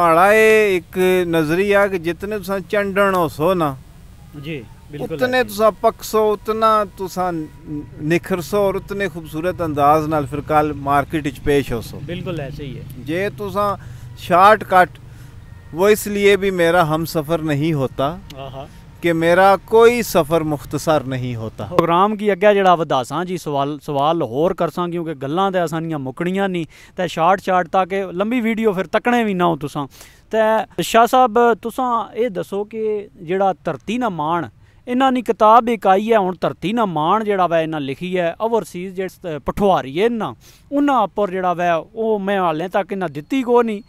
ਮਾੜਾ ਇਹ ਇੱਕ ਨਜ਼ਰੀਆ ਕਿ ਜਿੰਨੇ ਤੁਸੀਂ ਚੰਡਣ ਹੋ ਸੋ ਨਾ ਜੀ ਬਿਲਕੁਲ ਉਤਨੇ ਤੁਸੀਂ ਪਕਸੋ ਉਤਨਾ ਤੁਸੀਂ ਨਿਖਰਸੋ ਔਰ ਉਤਨੇ ਖੂਬਸੂਰਤ ਅੰਦਾਜ਼ ਨਾਲ ਫਿਰ ਕੱਲ ਮਾਰਕੀਟ ਵਿੱਚ ਪੇਸ਼ ਹੋਸੋ ਬਿਲਕੁਲ ਐਸੇ ਹੀ ਹੈ ਜੇ ਤੁਸੀਂ ਸ਼ਾਰਟਕਟ वो इसलिए भी मेरा हम सफ़र नहीं होता ਕਿ ਮੇਰਾ ਕੋਈ ਸਫ਼ਰ ਮੁਖਤਸਰ ਨਹੀਂ ਹੁੰਦਾ ਪ੍ਰੋਗਰਾਮ ਕੀ ਅੱਗੇ ਜਿਹੜਾ ਵਧਾਸਾਂ ਜੀ ਸਵਾਲ ਸਵਾਲ ਹੋਰ ਕਰਸਾਂ ਕਿਉਂਕਿ ਗੱਲਾਂ ਤੇ ਆਸਾਨੀਆਂ ਮੁਕਣੀਆਂ ਨਹੀਂ ਤੇ ਸ਼ਾਰਟ ਸ਼ਾਰਟ ਤਾਂ ਕਿ ਲੰਬੀ ਵੀਡੀਓ ਫਿਰ ਤੱਕਣੇ ਵੀ ਨਾ ਹੋ ਤੁਸਾਂ ਤੇ ਸ਼ਾਹ ਸਾਹਿਬ ਤੁਸਾਂ ਇਹ ਦੱਸੋ ਕਿ ਜਿਹੜਾ ਧਰਤੀ ਨਾ ਮਾਣ ਇਹਨਾਂ ਦੀ ਕਿਤਾਬ ਇੱਕ ਆਈ ਹੈ ਹੁਣ ਧਰਤੀ ਨਾ ਮਾਣ ਜਿਹੜਾ ਵੈ ਇਹਨਾਂ ਲਿਖੀ ਹੈ ਓਵਰਸੀਜ਼ ਜਿਹੜੇ ਪਠਵਾਰੀ ਇਹਨਾਂ ਉਹਨਾਂ ਉੱਪਰ ਜਿਹੜਾ ਵੈ ਉਹ ਮੈਂ ਹਾਲੇ ਤੱਕ ਇਹਨਾਂ ਦਿੱਤੀ ਕੋ ਨਹੀਂ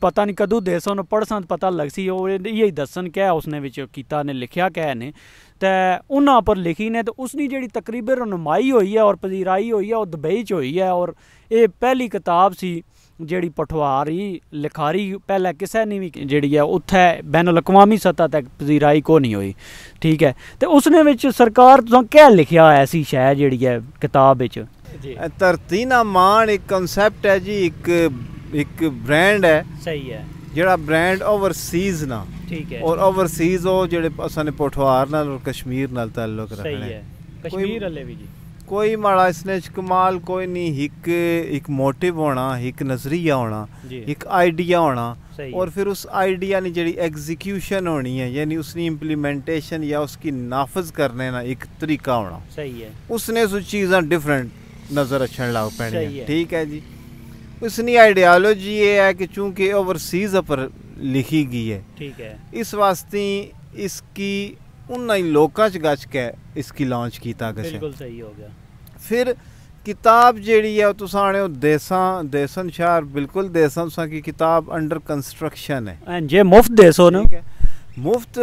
ਪਤਾ ਨਹੀਂ ਕਦੋਂ ਦੇਸਾਂ ਨੂੰ ਪੜਸਾਂ ਪਤਾ ਲੱਗ ਸੀ ਉਹ ਇਹ ਹੀ ਦੱਸਣ ਕਿ ਉਸਨੇ ਵਿੱਚ ਕੀਤਾ ਨੇ ਲਿਖਿਆ ਕਿ ਨੇ ਤੇ ਉਹਨਾਂ ਉੱਪਰ ਲਿਖੀ ਨੇ ਤੇ ਉਸਨੀ ਜਿਹੜੀ ਤਕਰੀਬਨ ਰਨਮਾਈ ਹੋਈ ਹੈ ਔਰ ਪਜ਼ੀਰਾਈ ਹੋਈ ਹੈ ਉਹ ਦੁਬਈ 'ਚ ਹੋਈ ਹੈ ਔਰ ਇਹ ਪਹਿਲੀ ਕਿਤਾਬ ਸੀ ਜਿਹੜੀ ਪਠਵਾਰੀ ਲਿਖਾਰੀ ਪਹਿਲਾਂ ਕਿਸੇ ਨੇ ਵੀ ਜਿਹੜੀ ਹੈ ਉੱਥੇ ਲਕਵਾਮੀ ਸਤਾ ਤੱਕ ਪਜ਼ੀਰਾਈ ਕੋ ਨਹੀਂ ਹੋਈ ਠੀਕ ਹੈ ਤੇ ਉਸਨੇ ਵਿੱਚ ਸਰਕਾਰ ਤੋਂ ਕਹਿ ਲਿਖਿਆ ਹੋਇਆ ਸੀ ਸ਼ਾਇਦ ਜਿਹੜੀ ਹੈ ਕਿਤਾਬ ਵਿੱਚ ਧਰਤੀ ਨਾ ਮਾਣ ਇੱਕ ਕਨਸੈਪਟ ਹੈ ਜੀ ਇੱਕ ਇੱਕ ਬ੍ਰਾਂਡ ਹੈ ਸਹੀ ਹੈ ਜਿਹੜਾ ਬ੍ਰਾਂਡ ਓਵਰਸੀਜ਼ ਨਾ ਠੀਕ ਹੈ ਔਰ ਓਵਰਸੀਜ਼ ਉਹ ਜਿਹੜੇ ਅਸਾਂ ਨੇ ਪੋਠਵਾਰ ਨਾਲ ਔਰ ਕਸ਼ਮੀਰ ਨਾਲ ਤਾਲੁਕ ਰੱਖਣਾ ਸਹੀ ਹੈ ਕਸ਼ਮੀਰ ਹਲੇ ਵੀ कोई माड़ा इसने कमाल कोई नहीं एक एक मोटिव होना एक नज़रिया होना एक आइडिया होना और फिर उस आइडिया ने जड़ी एग्जीक्यूशन होनी है यानी उसकी इम्प्लीमेंटेशन या उसकी नाफज करने ना एक तरीका होना सही है उसने उस चीज़ा डिफरेंट नज़र अच्छण लग पैनी ठीक है जी ਉਸ उसनी आइडियालॉजी ਇਹ ਹੈ ਕਿ चूंकि ਓਵਰਸੀਜ਼ पर ਲਿਖੀ ਗਈ ਹੈ ਠੀਕ ਹੈ ਇਸ ਵਾਸਤੇ ਇਸ ਕੀ ਉਹਨਾਂ ਹੀ ਲੋਕਾਂ 'ਚ ਗੱਜ ਕੇ ਇਸ ਕੀ ਲਾਂਚ ਕੀਤਾ ਗਿਆ ਬਿਲਕੁਲ ਸਹੀ ਹੋ ਗਿਆ ਫਿਰ ਕਿਤਾਬ ਜਿਹੜੀ ਹੈ ਉਹ ਤੁਸੀਂ ਆਣੇ ਉਹ ਦੇਸਾਂ ਦੇਸਨ ਸ਼ਾਰ ਬਿਲਕੁਲ ਦੇਸਾਂ ਤੁਸਾਂ ਕੀ ਕਿਤਾਬ ਅੰਡਰ ਕੰਸਟਰਕਸ਼ਨ ਹੈ ਐਂ ਜੇ ਮੁਫਤ ਦੇਸੋ ਨਾ ਮੁਫਤ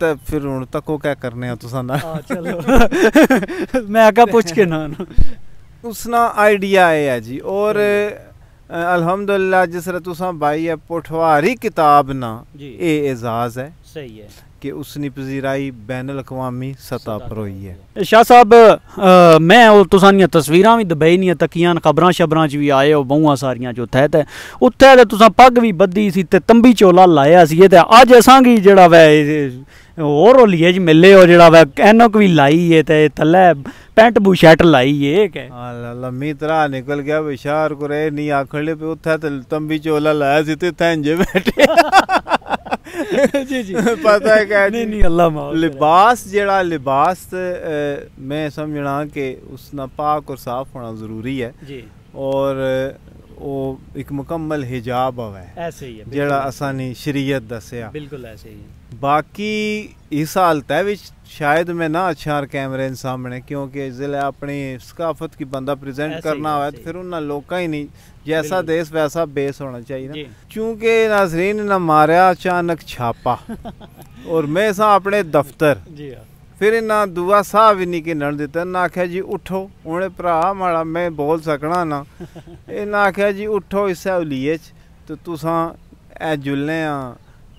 ਤਾਂ ਫਿਰ ਹੁਣ ਤੱਕ ਉਹ ਕੀ ਕਰਨੇ ਆ ਤੁਸੀਂ ਨਾ ਚਲੋ ਮੈਂ ਆਗਾ ਪੁੱਛ ਕੇ ਨਾ ਉਸਨਾ ਆਈਡੀਆ ਹੈ ਜੀ ਔਰ अलहमदुल्ला जिस तरह तुसा भाई है पठवारी किताब ना ये एजाज है सही है कि उसकी पजीराई बैन अवी सतह पर हुई है शाह साहब मैं तुसानिया तस्वीर भी दबई नहीं तकिया खबर शबर च भी आए हो बहुआ सारिया जो तहत है उत्थे तुसा पग भी बद्धी सी तंबी चोला लाया सी ते अज असांगी जेड़ा वै होर होलिये च मिले हो जेड़ा वै एनक भी लाई है ते पेंट पैंट बुशर्ट लाई है लम्मी तरह निकल गया बशार को नहीं आखन ले उत्थे तंबी चोला लाया सी बैठे जी जी पता है क्या नहीं नहीं अल्लाह लिबास जड़ा लिबास मैं समझना कि उसना पाक और साफ होना ज़रूरी है जी और वो एक मुकम्मल हिजाब हवा ऐसे ही है जड़ा शरीयत दसया बिल्कुल ऐसे ही बाकी इस हालत है शायद मैं ना अच्छा कैमरे सामने क्योंकि जिले अपनी सकाफत की बंदा प्रेजेंट करना होए फिर उन्हें लोग ही नहीं ਦੇਸ ਵੈਸਾ ਬੇਸ ਹੋਣਾ ਚਾਹੀਦਾ ਕਿਉਂਕਿ ਨਾਜ਼ਰੀਨ ਨੇ ਮਾਰਿਆ ਅਚਾਨਕ ਛਾਪਾ ਔਰ ਮੈਂ ਸਾ ਆਪਣੇ ਦਫ਼ਤਰ ਜੀ ਹਾਂ ਫਿਰ ਇਹਨਾਂ ਦੁਆ ਸਾਹਿਬ ਵੀ ਨਹੀਂ ਕਿਨਣ ਦਿੱਤਾ ਨਾ ਆਖਿਆ ਜੀ ਉਠੋ ਉਹਨੇ ਭਰਾ ਮਾੜਾ ਮੈਂ ਬੋਲ ਸਕਣਾ ਨਾ ਇਹਨਾਂ ਆਖਿਆ ਜੀ ਉਠੋ ਇਸ ਹੌਲੀਏ ਚ ਤੇ ਤੁਸੀਂ ਇਹ ਜੁਲਨੇ ਆ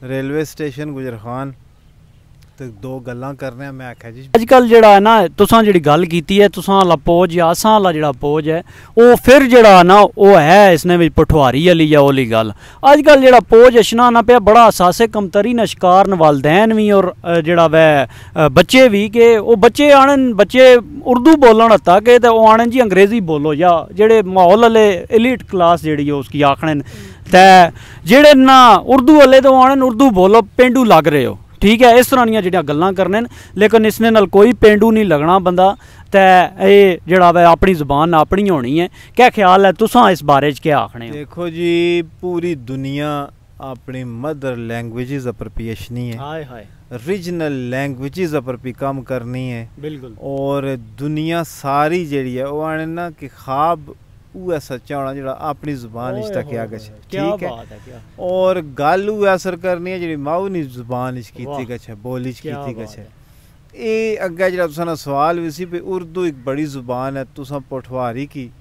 ਰੇਲਵੇ ਸਟੇਸ਼ਨ ਗੁਜਰਖਾਨ ਤੇ ਦੋ ਗੱਲਾਂ ਕਰਨੇ ਆ ਮੈਂ ਆਖਿਆ ਜੀ ਅੱਜ ਕੱਲ ਜਿਹੜਾ ਹੈ ਨਾ ਤੁਸੀਂ ਜਿਹੜੀ ਗੱਲ ਕੀਤੀ ਹੈ ਤੁਸੀਂ ਲਪੋਜ ਪੋਜ ਜਾਂ ਅਸਾਂ ਵਾਲਾ ਜਿਹੜਾ ਪੋਜ ਹੈ ਉਹ ਫਿਰ ਜਿਹੜਾ ਨਾ ਉਹ ਹੈ ਇਸਨੇ ਵਿੱਚ ਪਠਵਾਰੀ ਵਾਲੀ ਆ ਉਹਲੀ ਗੱਲ ਅੱਜ ਕੱਲ ਜਿਹੜਾ ਪੋਜ ਅਸ਼ਨਾ ਨਾ ਪਿਆ ਬੜਾ ਅਸਾਸੇ ਕਮਤਰੀ ਨਸ਼ਕਾਰਨ ਵਾਲਦੈਨ ਵੀ ਔਰ ਜਿਹੜਾ ਵੈ ਬੱਚੇ ਵੀ ਕਿ ਉਹ ਬੱਚੇ ਆਣ ਬੱਚੇ ਉਰਦੂ ਬੋਲਣ ਹੱਤਾ ਕਿ ਤੇ ਉਹ ਆਣ ਜੀ ਅੰਗਰੇਜ਼ੀ ਬੋਲੋ ਜਾਂ ਜਿਹੜੇ ਮਾਹੌਲ ਵਾਲੇ ਐਲੀਟ ਕਲਾਸ ਜਿਹੜੀ ਉਸ ਕੀ ਆਖਣ ਤੇ ਜਿਹੜੇ ਨਾ ਉਰਦੂ ਵਾਲੇ ਤੋਂ ਆਣ ਉਰਦੂ ਬੋਲੋ ਪਿੰਡੂ ਲੱਗ ਰਹੇ ਹੋ ਠੀਕ ਹੈ ਇਸ ਤਰ੍ਹਾਂ ਦੀਆਂ ਜਿਹੜੀਆਂ ਗੱਲਾਂ ਕਰਨੇ ਨੇ ਲੇਕਿਨ ਇਸ ਨੇ ਨਾਲ ਕੋਈ ਪੈਂਡੂ ਨਹੀਂ ਲੱਗਣਾ ਬੰਦਾ ਤੇ ਇਹ ਜਿਹੜਾ ਵਾ ਆਪਣੀ ਜ਼ੁਬਾਨ ਆਪਣੀ ਹੋਣੀ ਹੈ ਕਿਆ ਖਿਆਲ ਹੈ ਤੁਸੀਂ ਇਸ ਬਾਰੇ 'ਚ ਕੀ ਆਖਣੇ ਹੋ ਦੇਖੋ ਜੀ ਪੂਰੀ ਦੁਨੀਆ ਆਪਣੀ ਮਦਰ ਲੈਂਗੁਏਜਸ ਲੈਂਗੁਏजेस ਨਹੀਂ ਹੈ ਹਾਏ ਹਾਏ ਰੀਜਨਲ ਲੈਂਗੁਏਜਸ ਅਪਰ ਵੀ ਕੰਮ ਕਰਨੀ ਹੈ ਬਿਲਕੁਲ ਔਰ ਦੁਨੀਆ ਸਾਰੀ ਜਿਹੜੀ ਹੈ ਉਹ ਆਣੇ ਨਾ ਕਿ ਖਾਬ उ'ऐ सच्चा होना जेह्ड़ा अपनी जबान च तक्केआ ठीक है और गल उ'ऐ असर करनी ऐ जेह्ड़ी माऊ नी जबान बोली च कीती गछ एह् अग्गै सवाल बी सी उर्दू एक बड़ी जुबान है तुसें पोठवारी की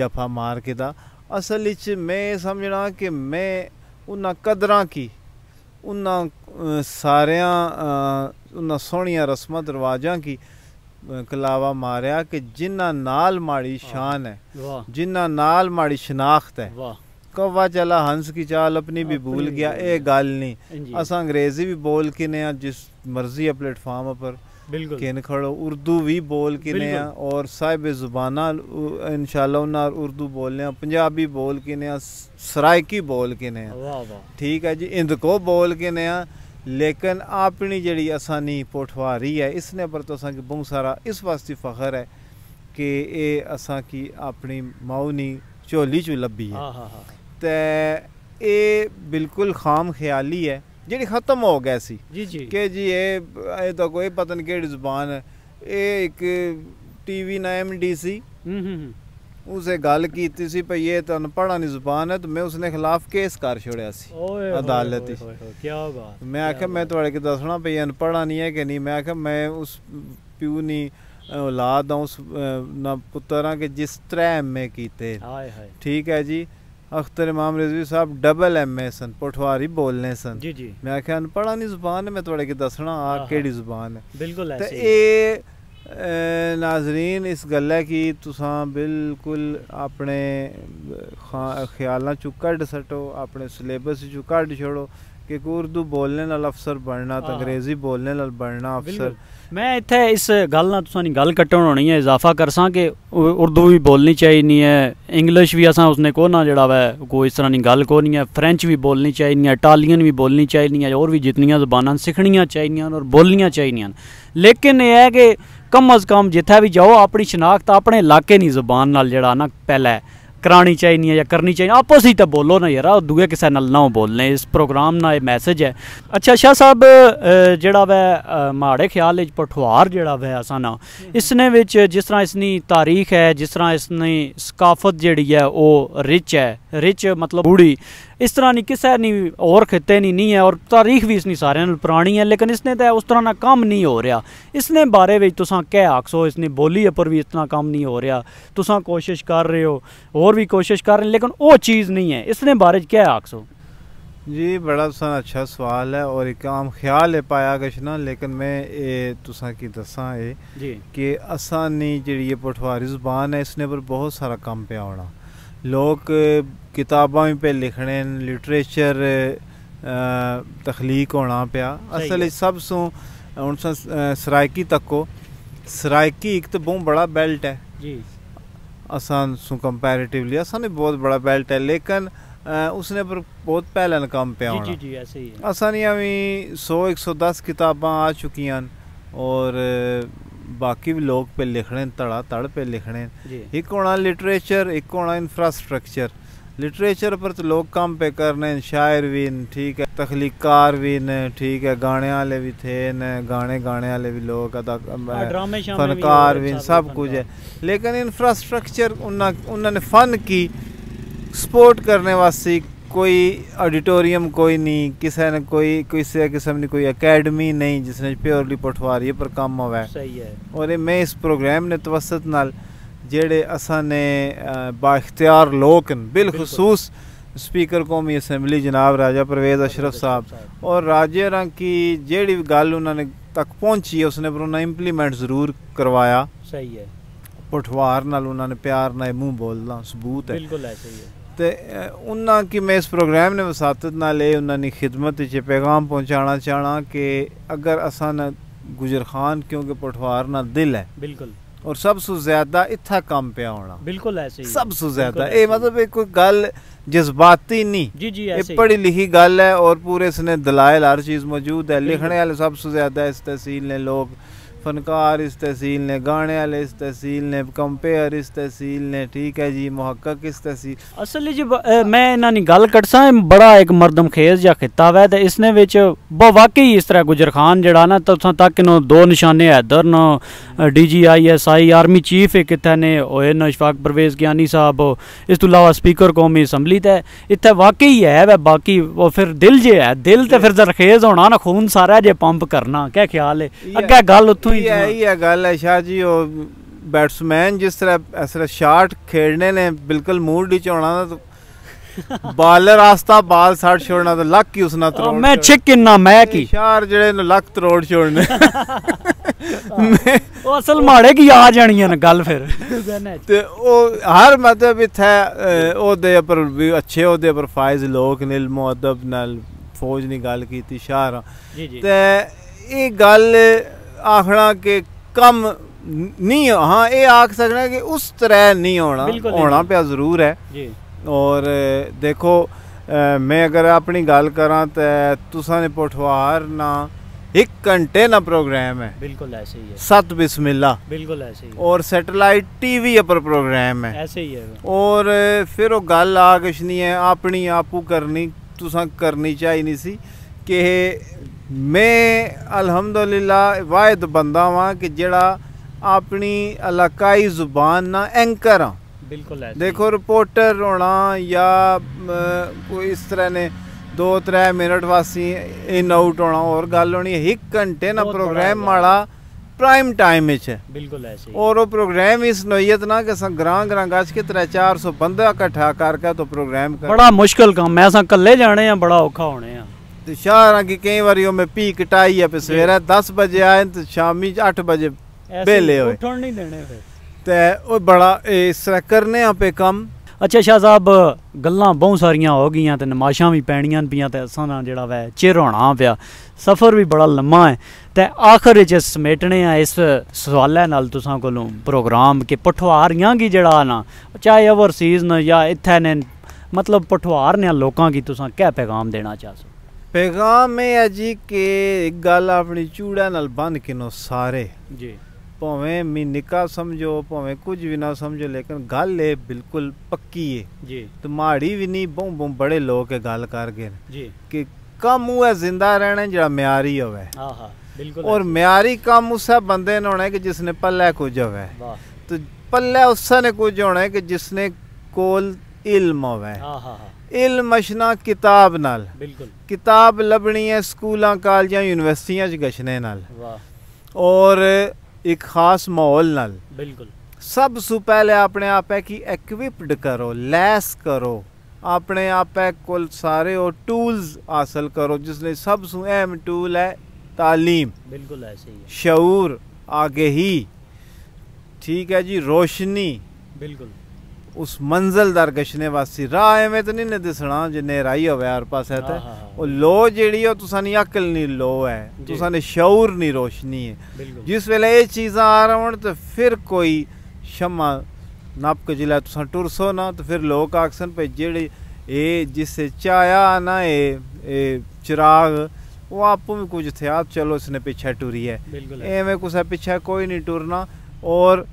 जफा मार के दा असल इच में समझना कि मैं उन्ना कदर की उन्ना सारेआं उन्ना सोहनियां रस्मां रवाजां की ਕਲਾਵਾ ਮਾਰਿਆ ਕਿ ਜਿਨ੍ਹਾਂ ਨਾਲ ਮਾੜੀ ਸ਼ਾਨ ਹੈ ਜਿਨ੍ਹਾਂ ਨਾਲ ਮਾੜੀ ਸ਼ਨਾਖਤ ਹੈ ਵਾਹ कवा चला हंस की चाल अपनी भी भूल गया ए गल नहीं अस अंग्रेजी भी बोल के ने जिस मर्जी है प्लेटफॉर्म पर किन खड़ो उर्दू भी बोल के ने और साहिब जुबाना इनशाला उर्दू बोलने पंजाबी बोल के ने सरायकी बोल के ने ठीक है जी इंदको बोल के ने लेकिन आपणी जहिड़ी असानी पोठवारी है इसने पर तो असांखे बहुत सारा इस वास्ते फ़ख्र है कि ए असांकी आपणी माउनी झोली चू लभी है तो ये बिल्कुल खाम ख्याली है ਜਿਹੜੀ ਖਤਮ ਹੋ ਗਿਆ ਸੀ ਜੀ ਜੀ ਕਿ ਜੀ ਇਹ ਇਹ ਤਾਂ ਕੋਈ ਪਤਨ ਕਿਹੜੀ ਜ਼ੁਬਾਨ ਹੈ ਇਹ ਇੱਕ ਟੀਵੀ 9 ਡੀਸੀ ਹੂੰ ਹੂੰ ਉਸੇ ਗੱਲ ਕੀਤੀ ਸੀ ਭਈ ਇਹ ਤਾਂ ਅਨਪੜ੍ਹਾਂ ਦੀ ਜ਼ੁਬਾਨ ਹੈ ਤੇ ਮੈਂ ਉਸਨੇ ਖਿਲਾਫ ਕੇਸ ਕਰ ਛੋੜਿਆ ਸੀ ਓਏ ਅਦਾਲਤ ਵਿੱਚ ਕੀ ਬਾਤ ਮੈਂ ਆਖਿਆ ਮੈਂ ਤੁਹਾਡੇ ਕਿ ਦੱਸਣਾ ਭਈ ਅਨਪੜ੍ਹਾਂ ਨਹੀਂ औलाद हूँ ना पुत्र हाँ कि जिस तरह एम ए किते ठीक है जी अख्तर इमाम रिजवी साहब डबल एम ए सन पठवारी बोलने सन जी जी मैं आख्या अनपढ़ा नहीं जुबान है मैं थोड़े दसना आ केड़ी जुबान है बिल्कुल नाजरीन इस गल्लै की तुसें बिल्कुल अपने ख्यालां चू कड्ढ सट्टो अपने सलेबस चू कड्ढ छोड़ो कि उर्दू बोलने अफसर बनना तो अंग्रेजी बोलने बनना अफसर मैं इत्थे इस गल ना तुसां दी गल कट्टन होनी है इजाफा करसां कि उर्दू भी बोलनी चाहिदी है इंग्लिश भी असां उसने को ना जेड़ा वै कोई इस तरह की गल को नहीं है फ्रेंच भी बोलनी चाहिए है इटालियन भी बोलनी चाहिदी और भी जितनियां जबाना सीखनिया चाहिदियां और बोलनियां चाहिदियां लेकिन यह है कि ਕਮ ਅਜ਼ ਕਮ ਜਿੱਥੇ ਵੀ ਜਾਓ ਆਪਣੀ ਸ਼ਨਾਖਤ ਆਪਣੇ ਇਲਾਕੇ ਦੀ ਜ਼ੁਬਾਨ ਨਾਲ ਜਿਹੜਾ ਨਾ ਪਹਿਲਾ ਕਰਾਣੀ ਚਾਹੀਦੀ ਹੈ ਜਾਂ ਕਰਨੀ ਚਾਹੀਦੀ ਆਪੋ ਹੀ ਤਾਂ ਬੋਲੋ ਨਾ ਯਾਰ ਉਹ ਦੂਏ ਕਿਸੇ ਨਾਲ ਨਾ ਬੋਲਨੇ ਇਸ ਪ੍ਰੋਗਰਾਮ ਨਾਲ ਇਹ ਮੈਸੇਜ ਹੈ ਅੱਛਾ ਸ਼ਾਹ ਸਾਹਿਬ ਜਿਹੜਾ ਵੈ ਮਾੜੇ ਖਿਆਲ ਵਿੱਚ ਪਠਵਾਰ ਜਿਹੜਾ ਵੈ ਅਸਾਂ ਨਾ ਨੇ ਵਿੱਚ ਜਿਸ ਤਰ੍ਹਾਂ ਇਸ ਦੀ ਤਾਰੀਖ ਹੈ ਜਿਸ ਤਰ੍ਹਾਂ ਇਸ ਨੇ ਸਕਾਫਤ ਜਿਹੜੀ ਹੈ ਉਹ ਰਿਚ ਹੈ ਰਿਚ ਮਤਲਬ ਬੂੜੀ ਇਸ ਤਰ੍ਹਾਂ ਨਹੀਂ ਕਿਸੇ ਨਹੀਂ ਹੋਰ ਖਿੱਤੇ ਨਹੀਂ ਨਹੀਂ ਹੈ ਔਰ ਤਾਰੀਖ ਵੀ ਇਸ ਨਹੀਂ ਸਾਰਿਆਂ ਨਾਲ ਪੁਰਾਣੀ ਹੈ ਲੇਕਿਨ ਇਸਨੇ ਤਾਂ ਉਸ ਤਰ੍ਹਾਂ ਨਾਲ ਕੰਮ ਨਹੀਂ ਹੋ ਰਿਹਾ ਇਸਨੇ ਬਾਰੇ ਵਿੱਚ ਤੁਸੀਂ ਕਹਿ ਆਖਸੋ ਇਸਨੇ ਬੋਲੀ ਉੱਪਰ ਵੀ ਇਸ ਤਰ੍ਹਾਂ ਕੰਮ ਨਹੀਂ ਹੋ ਰਿਹਾ ਤੁਸੀਂ ਕੋਸ਼ਿਸ਼ ਕਰ ਰਹੇ ਹੋ ਹੋਰ ਵੀ ਕੋਸ਼ਿਸ਼ कर रहे हैं लेकिन वो चीज़ नहीं है इसने बारे क्या है आखसो जी बड़ा तुसा अच्छा सवाल है और एक आम ख्याल है पाया किश ना लेकिन मैं ये तुसा की दसा है कि असानी जी ये पठवारी जुबान है इसने पर बहुत सारा काम पे आना लोग किताबों पे लिखने लिटरेचर तखलीक होना पिया असल सब सो हूँ सरायकी तको सरायकी एक तो बहुत बड़ा बेल्ट है जी असान सो कंपैरेटिवली असान बहुत बड़ा बेल्ट है लेकिन उसने पर बहुत पहले काम पे जी, जी, जी, ऐसे ही है असानियाँ भी सौ एक सौ दस किताबा आ चुकी हैं और बाकी भी लोग पे लिखने तड़ा तड़ पे लिखने एक होना लिटरेचर एक होना इंफ्रास्ट्रक्चर लिटरेचर पर तो लोग काम पे कर रहे शायर भी ठीक है तखलीकार भी न ठीक है गाने वाले भी थे न गाने गाने वाले भी लोग हाँ, फनकार भी, भी सब कुछ है लेकिन इंफ्रास्ट्रक्चर उन्होंने फन की सपोर्ट करने वास्ते कोई ऑडिटोरियम कोई नहीं किसी ने कोई किसी किस्म की कोई अकेडमी नहीं जिसने प्योरली पठवारी पर कम होवे सही है और मैं इस प्रोग्राम ने तवसत नाल जेड़े असा ने बाख्तियार लोग बिलखसूस स्पीकर कौमी असैम्बली जनाब राजा परवेज अशरफ साहब और राजे रंग की जेड़ी गल उन्होंने तक पहुंची है उसने पर उन्हें इम्प्लीमेंट जरूर करवाया सही है पठवार उन्होंने प्यार ना मुंह बोलना सबूत है बिल्कुल ऐसे ही है ਤੇ ਉਹਨਾਂ ਕਿ ਮੈਂ ਇਸ ਪ੍ਰੋਗਰਾਮ ਨੇ ਵਸਾਤਤ ਨਾਲ ਇਹ ਉਹਨਾਂ ਦੀ ਖidmat ਵਿੱਚ ਪੈਗਾਮ ਪਹੁੰਚਾਣਾ ਚਾਹਣਾ ਕਿ ਅਗਰ ਅਸਾਂ गुजर खान क्योंकि पठवार ना दिल है बिल्कुल और सबसे ज्यादा इत्था काम पे होना बिल्कुल ऐसे ही सबसे ज्यादा ए मतलब एक कोई गल जज्बाती नहीं जी जी ऐसे पढ़ी लिखी गल है और पूरे इसने दलाइल हर चीज मौजूद है लिखने वाले सबसे ज्यादा इस तहसील ने लोग फनकार इस तहसील ने गाने वाले इस तहसील ने कंपेयर इस तहसील ने ठीक है जी मुहक्क इस तहसील असल जी मैं इन्हों गल कटसा बड़ा एक मरदम खेज या खिताब है तो इसने वाकई इस तरह गुजर खान जड़ा ना तुसा तक नो दो निशाने हैदर नो D G I S I army chief इतने ने होए न इशफाक परवेज ज्ञानी साहब इस तो अलावा स्पीकर कौमी असम्बली है इतने वाकई है वह बाकी वो फिर दिल जे है दिल तो फिर जरखेज होना ना खून सारा जे पंप करना क्या ख्याल है अगर गल उतों ਹੀ ਇਹ ਹੀ ਹੈ ਗੱਲ ਹੈ ਸ਼ਾਹ ਜੀ ਉਹ ਬੈਟਸਮੈਨ ਜਿਸ ਤਰ੍ਹਾਂ ਅਸਲ ਸ਼ਾਰਟ ਸ਼ਾਟ ਨੇ ਬਿਲਕੁਲ ਮੂਡ ਵਿੱਚ ਹੋਣਾ ਤਾਂ ਬਾਲਰ ਆਸਤਾ ਬਾਲ ਸੜ ਛੋੜਨਾ ਤਾਂ ਲੱਕ ਹੀ ਨਾਲ ਤਰੋੜ ਮੈਂ ਚਿਕ ਕਿੰਨਾ ਮੈਂ ਕੀ ਸ਼ਾਰ ਜਿਹੜੇ ਨੂੰ ਲੱਕ ਤਰੋੜ ਛੋੜਨੇ ਉਹ ਅਸਲ ਮਾੜੇ ਕੀ ਆ ਜਾਣੀਆਂ ਨੇ ਗੱਲ ਫਿਰ ਤੇ ਉਹ ਹਰ ਮਤਲਬ ਇਥੇ ਉਹਦੇ ਉੱਪਰ ਵੀ ਅੱਛੇ ਉਹਦੇ ਉੱਪਰ ਫਾਇਜ਼ ਲੋਕ ਨੇ ਮੁਅਦਬ ਨਾਲ ਫੌਜ ਨੇ ਗੱਲ ਕੀਤੀ ਸ਼ਾਰ ਤੇ ਇਹ ਗੱਲ आखना ਕਿ कम नहीं ਹਾਂ ਇਹ ਆਖ ਸਕਣਾ ਕਿ ਉਸ ਤਰ੍ਹਾਂ ਨਹੀਂ ਹੋਣਾ ਹੋਣਾ ਪਿਆ ਜ਼ਰੂਰ ਹੈ ਜੀ ਔਰ ਦੇਖੋ ਮੈਂ ਅਗਰ ਆਪਣੀ ਗੱਲ ਕਰਾਂ ਤਾਂ ਤੁਸਾਂ ਨੇ ਪਠਵਾਰ एक घंटे ना प्रोग्राम है बिल्कुल ऐसे ही है सत बिस्मिल्ला बिल्कुल ऐसे ही और सैटेलाइट टीवी पर प्रोग्राम है ऐसे ही है और फिर वो गल आ किश नहीं है अपनी आपू करनी तुसा करनी चाहिए नहीं सी कि मैं अलहमदुल्ला वाहिद बंदा वहाँ कि जड़ा अपनी इलाकाई जुबान ना एंकर हाँ बिल्कुल देखो रिपोर्टर होना या कोई इस तरह ने दो त्रै मिनट वासी इन आउट होना और गल होनी एक घंटे ना प्रोग्राम माड़ा प्राइम टाइम में है बिल्कुल ऐसे और वो प्रोग्राम इस नोयत ना कि ग्रां ग्रां गज के त्रै चार सौ बंदा इकट्ठा करके तो प्रोग्राम कर बड़ा मुश्किल काम मैं असा कल्ले जाने हैं बड़ा औखा होने हैं ਤੇ ਸ਼ਹਿਰਾਂ ਕੀ ਕਈ ਵਾਰੀ ਉਹ ਮੈਂ ਪੀ ਕਟਾਈ ਆ ਪੇ ਸਵੇਰੇ 10 ਵਜੇ ਆਏ ਤੇ ਸ਼ਾਮੀ 8 ਵਜੇ ਬੇਲੇ ਹੋਏ ਉੱਠਣ ਨਹੀਂ ਦੇਣੇ ਫਿਰ ਤੇ ਉਹ ਬੜਾ ਇਸ ਤਰ੍ਹਾਂ ਕਰਨੇ ਆ ਪੇ ਕੰਮ ਅੱਛਾ ਸ਼ਾਹ ਸਾਹਿਬ ਗੱਲਾਂ ਬਹੁਤ ਸਾਰੀਆਂ ਹੋ ਗਈਆਂ ਤੇ ਨਮਾਸ਼ਾਂ ਵੀ ਪੈਣੀਆਂ ਪਈਆਂ ਤੇ ਅਸਾਂ ਨਾਲ ਜਿਹੜਾ ਵੈ ਚਿਰ ਹੋਣਾ ਪਿਆ ਸਫ਼ਰ ਵੀ ਬੜਾ ਲੰਮਾ ਹੈ ਤੇ ਆਖਰ ਵਿੱਚ ਸਮੇਟਣੇ ਆ ਇਸ ਸਵਾਲਾਂ ਨਾਲ ਤੁਸਾਂ ਕੋਲੋਂ ਪ੍ਰੋਗਰਾਮ ਕਿ ਪਠਵਾਰੀਆਂ ਕੀ ਜਿਹੜਾ ਨਾ ਚਾਹੇ ਓਵਰਸੀਜ਼ ਨਾ ਜਾਂ ਇੱਥੇ ਨੇ ਮਤਲਬ ਪਠਵਾਰ ਨੇ ਲੋਕਾਂ ਕੀ ਤੁਸਾਂ ਕਿਹ ਪੈਗਾਮ ਦੇਣਾ ਚਾਹੋ ਪੈਗਾਮ ਇਹ ਜੀ ਕਿ ਗੱਲ ਆਪਣੀ ਚੂੜਾ ਨਾਲ ਬੰਨ ਕਿਨੋ ਸਾਰੇ ਜੀ ਭਾਵੇਂ ਮੀ ਨਿਕਾ ਸਮਝੋ ਭਾਵੇਂ ਕੁਝ ਵੀ ਨਾ ਸਮਝੋ ਲੇਕਿਨ ਗੱਲ ਇਹ ਬਿਲਕੁਲ ਪੱਕੀ ਏ ਜੀ ਤੇ ਮਾੜੀ ਵੀ ਨਹੀਂ ਬਹੁ ਬਹੁ ਬੜੇ ਲੋਕ ਇਹ ਗੱਲ ਕਰ ਗਏ ਜੀ ਕਿ ਕੰਮ ਉਹ ਹੈ ਜ਼ਿੰਦਾ ਰਹਿਣਾ ਜਿਹੜਾ ਮਿਆਰੀ ਹੋਵੇ ਹਾਂ ਹਾਂ ਬਿਲਕੁਲ ਔਰ ਮਿਆਰੀ ਕੰਮ ਉਸ ਬੰਦੇ ਨੇ ਹੋਣਾ ਕਿ ਜਿਸ ਨੇ ਪੱਲੇ ਕੁਝ ਹੋਵੇ ਵਾਹ ਤੇ पल्ला उसने कुछ होना है कि जिसने कोल इल्म है ਇਲਮ ਅਸ਼ਨਾ ਕਿਤਾਬ ਨਾਲ ਬਿਲਕੁਲ ਕਿਤਾਬ ਲੱਭਣੀ ਹੈ ਸਕੂਲਾਂ ਕਾਲਜਾਂ ਯੂਨੀਵਰਸਿਟੀਆਂ 'ਚ ਗਸ਼ਨੇ ਨਾਲ ਵਾਹ ਔਰ ਇੱਕ ਖਾਸ ਮਾਹੌਲ ਨਾਲ ਬਿਲਕੁਲ ਸਭ ਤੋਂ ਪਹਿਲੇ ਆਪਣੇ ਆਪ ਹੈ ਕਿ ਇਕਵਿਪਡ ਕਰੋ ਲੈਸ ਕਰੋ ਆਪਣੇ ਆਪ ਹੈ ਕੁੱਲ ਸਾਰੇ ਉਹ ਟੂਲਸ ਹਾਸਲ ਕਰੋ ਜਿਸ ਨੇ ਸਭ ਤੋਂ ਅਹਿਮ ਟੂਲ ਹੈ तालीम बिल्कुल ऐसे ही शूर आगही ठीक है जी रोशनी बिल्कुल उस मंजिलदार गशने वासी राह एवं तो नहीं दिसना जिन्हें राही हो हर पास है तो वो लो जी तुसानी अकल नहीं लो है तुसाने शौर नहीं रोशनी है जिस वेले ये चीज़ा आ रहा तो फिर कोई शमा नप के जिला तुसा टुरसो ना तो फिर लोग आखसन भाई जेड़े ए जिससे चाया ना ए, ए चिराग वो आपू में कुछ थे आप चलो इसने पिछे टुरी है एवं कुछ पीछे कोई नहीं टुरना और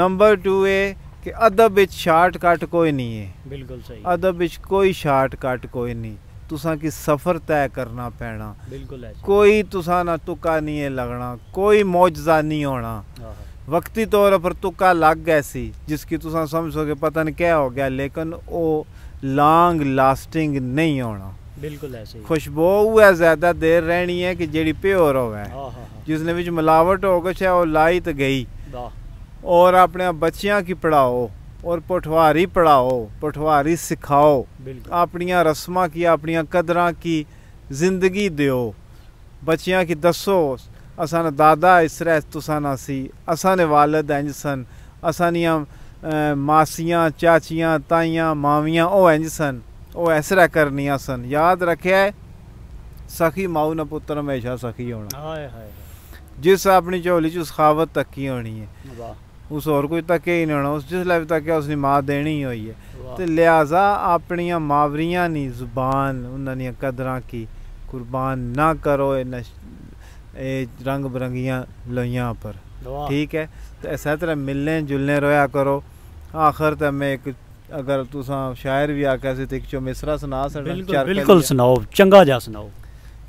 नंबर टू ए कि अदब ਵਿੱਚ ਸ਼ਾਰਟਕਟ ਕੋਈ ਨਹੀਂ ਹੈ ਬਿਲਕੁਲ ਸਹੀ ਅਦਬ ਵਿੱਚ ਕੋਈ ਸ਼ਾਰਟਕਟ ਕੋਈ ਨਹੀਂ तुसा की सफ़र तय करना पैना बिल्कुल कोई तुसा ना तुका नहीं है लगना कोई मौजा नहीं होना वक्ती तौर पर तुका लग गए सी जिसकी तुसा समझो कि पता नहीं क्या हो गया लेकिन वो लॉन्ग लास्टिंग नहीं होना बिल्कुल ऐसे खुशबू उह ज़्यादा देर रहनी है कि जेड़ी प्योर हो जिसने विच मिलावट हो गई है वो लाई तो गई ਔਰ ਆਪਣੇ ਬੱਚਿਆਂ ਕੀ ਪੜਾਓ ਔਰ ਪਠਵਾਰੀ ਪੜਾਓ ਪਠਵਾਰੀ ਸਿਖਾਓ ਆਪਣੀਆਂ ਰਸਮਾਂ ਕੀ ਆਪਣੀਆਂ ਕਦਰਾਂ ਕੀ ਜ਼ਿੰਦਗੀ ਦਿਓ ਬੱਚਿਆਂ ਕੀ ਦੱਸੋ असां दादा इसरा तुसां नासी असांजे वालद इंज सन असानिया मासिया चाचियां ताइया मावियां ओह् इंज सन ओह् इसरा करनिया सन याद रखे सखी माऊ ने पुत्र हमेशा सखी होना जिस अपनी झोली च सखावत तकी होनी है ਉਸ ਹੋਰ ਕੋਈ ਤੱਕੇ ਹੀ ਨਹੀਂ ਹੋਣਾ ਉਸ ਜਿਸ ਲਈ ਤੱਕਿਆ ਉਸ ਦੀ ਮਾਂ ਦੇਣੀ ਹੋਈ ਹੈ ਤੇ ਲਿਆਜ਼ਾ ਆਪਣੀਆਂ ਮਾਵਰੀਆਂ ਨਹੀਂ ਜ਼ੁਬਾਨ ਉਹਨਾਂ ਦੀਆਂ ਕਦਰਾਂ ਕੀ ਕੁਰਬਾਨ ਨਾ ਕਰੋ ਇਹ ਇਹ ਰੰਗ ਬਰੰਗੀਆਂ ਲੋਈਆਂ ਪਰ ਠੀਕ ਹੈ तो इस तरह मिलने जुलने रोया करो आखिर तो मैं एक अगर तुसा शायर भी आके एक चो मिसरा सुना बिल्कुल, बिल्कुल सुनाओ चंगा जा सुनाओ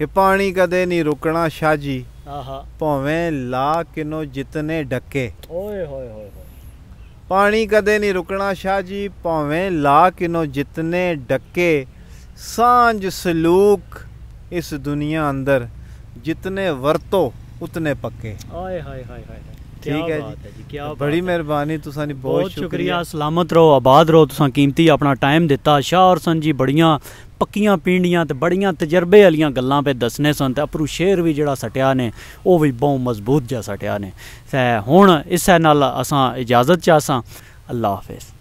ਇਹ ਪਾਣੀ ਕਦੇ ਨਹੀਂ ਰੁਕਣਾ ਸ਼ਾਹ ਜੀ ਆਹਾ ਭਾਵੇਂ ਲਾ ਕਿਨੋ ਜਿਤਨੇ ਡੱਕੇ ਓਏ ਹੋਏ ਹੋਏ ਪਾਣੀ ਕਦੇ ਨਹੀਂ ਰੁਕਣਾ ਸ਼ਾਹ ਜੀ ਭਾਵੇਂ ਲਾ ਕਿਨੋ ਜਿਤਨੇ ਡੱਕੇ ਸਾਂਝ ਸਲੂਕ ਇਸ ਦੁਨੀਆ ਅੰਦਰ ਜਿਤਨੇ ਵਰਤੋ ਉਤਨੇ ਪੱਕੇ ਆਏ ਹਾਏ ਹਾਏ ਹਾਏ ਠੀਕ ਹੈ ਜੀ ਕੀ ਬੜੀ ਮਿਹਰਬਾਨੀ ਤੁਸਾਂ ਦੀ ਬਹੁਤ ਸ਼ੁਕਰੀਆ ਸਲਾਮਤ ਰਹੋ ਆਬਾਦ ਰਹੋ ਤੁਸਾਂ ਕੀਮਤੀ ਆਪਣਾ ਟਾਈਮ ਦਿੱਤਾ ਸ਼ਾਹ ਔਰ ਜੀ ਬੜੀਆਂ ਪੱਕੀਆਂ ਪੀਂਡੀਆਂ ਤੇ ਬੜੀਆਂ ਤਜਰਬੇ ਵਾਲੀਆਂ ਗੱਲਾਂ ਪੇ ਦੱਸਨੇ ਸਨ ਤੇ ਅਪਰੂ ਸ਼ੇਰ ਵੀ ਜਿਹੜਾ ਸਟਿਆ ਨੇ ਉਹ ਵੀ ਬਹੁਤ ਮਜ਼ਬੂਤ ਜਿਹਾ ਸਟਿਆ ਨੇ ਹੁਣ ਇਸੇ ਨਾਲ ਅਸਾਂ ਇਜਾਜ਼ਤ ਚਾਹਸਾਂ ਅੱਲਾ ਹਾਫਿਜ਼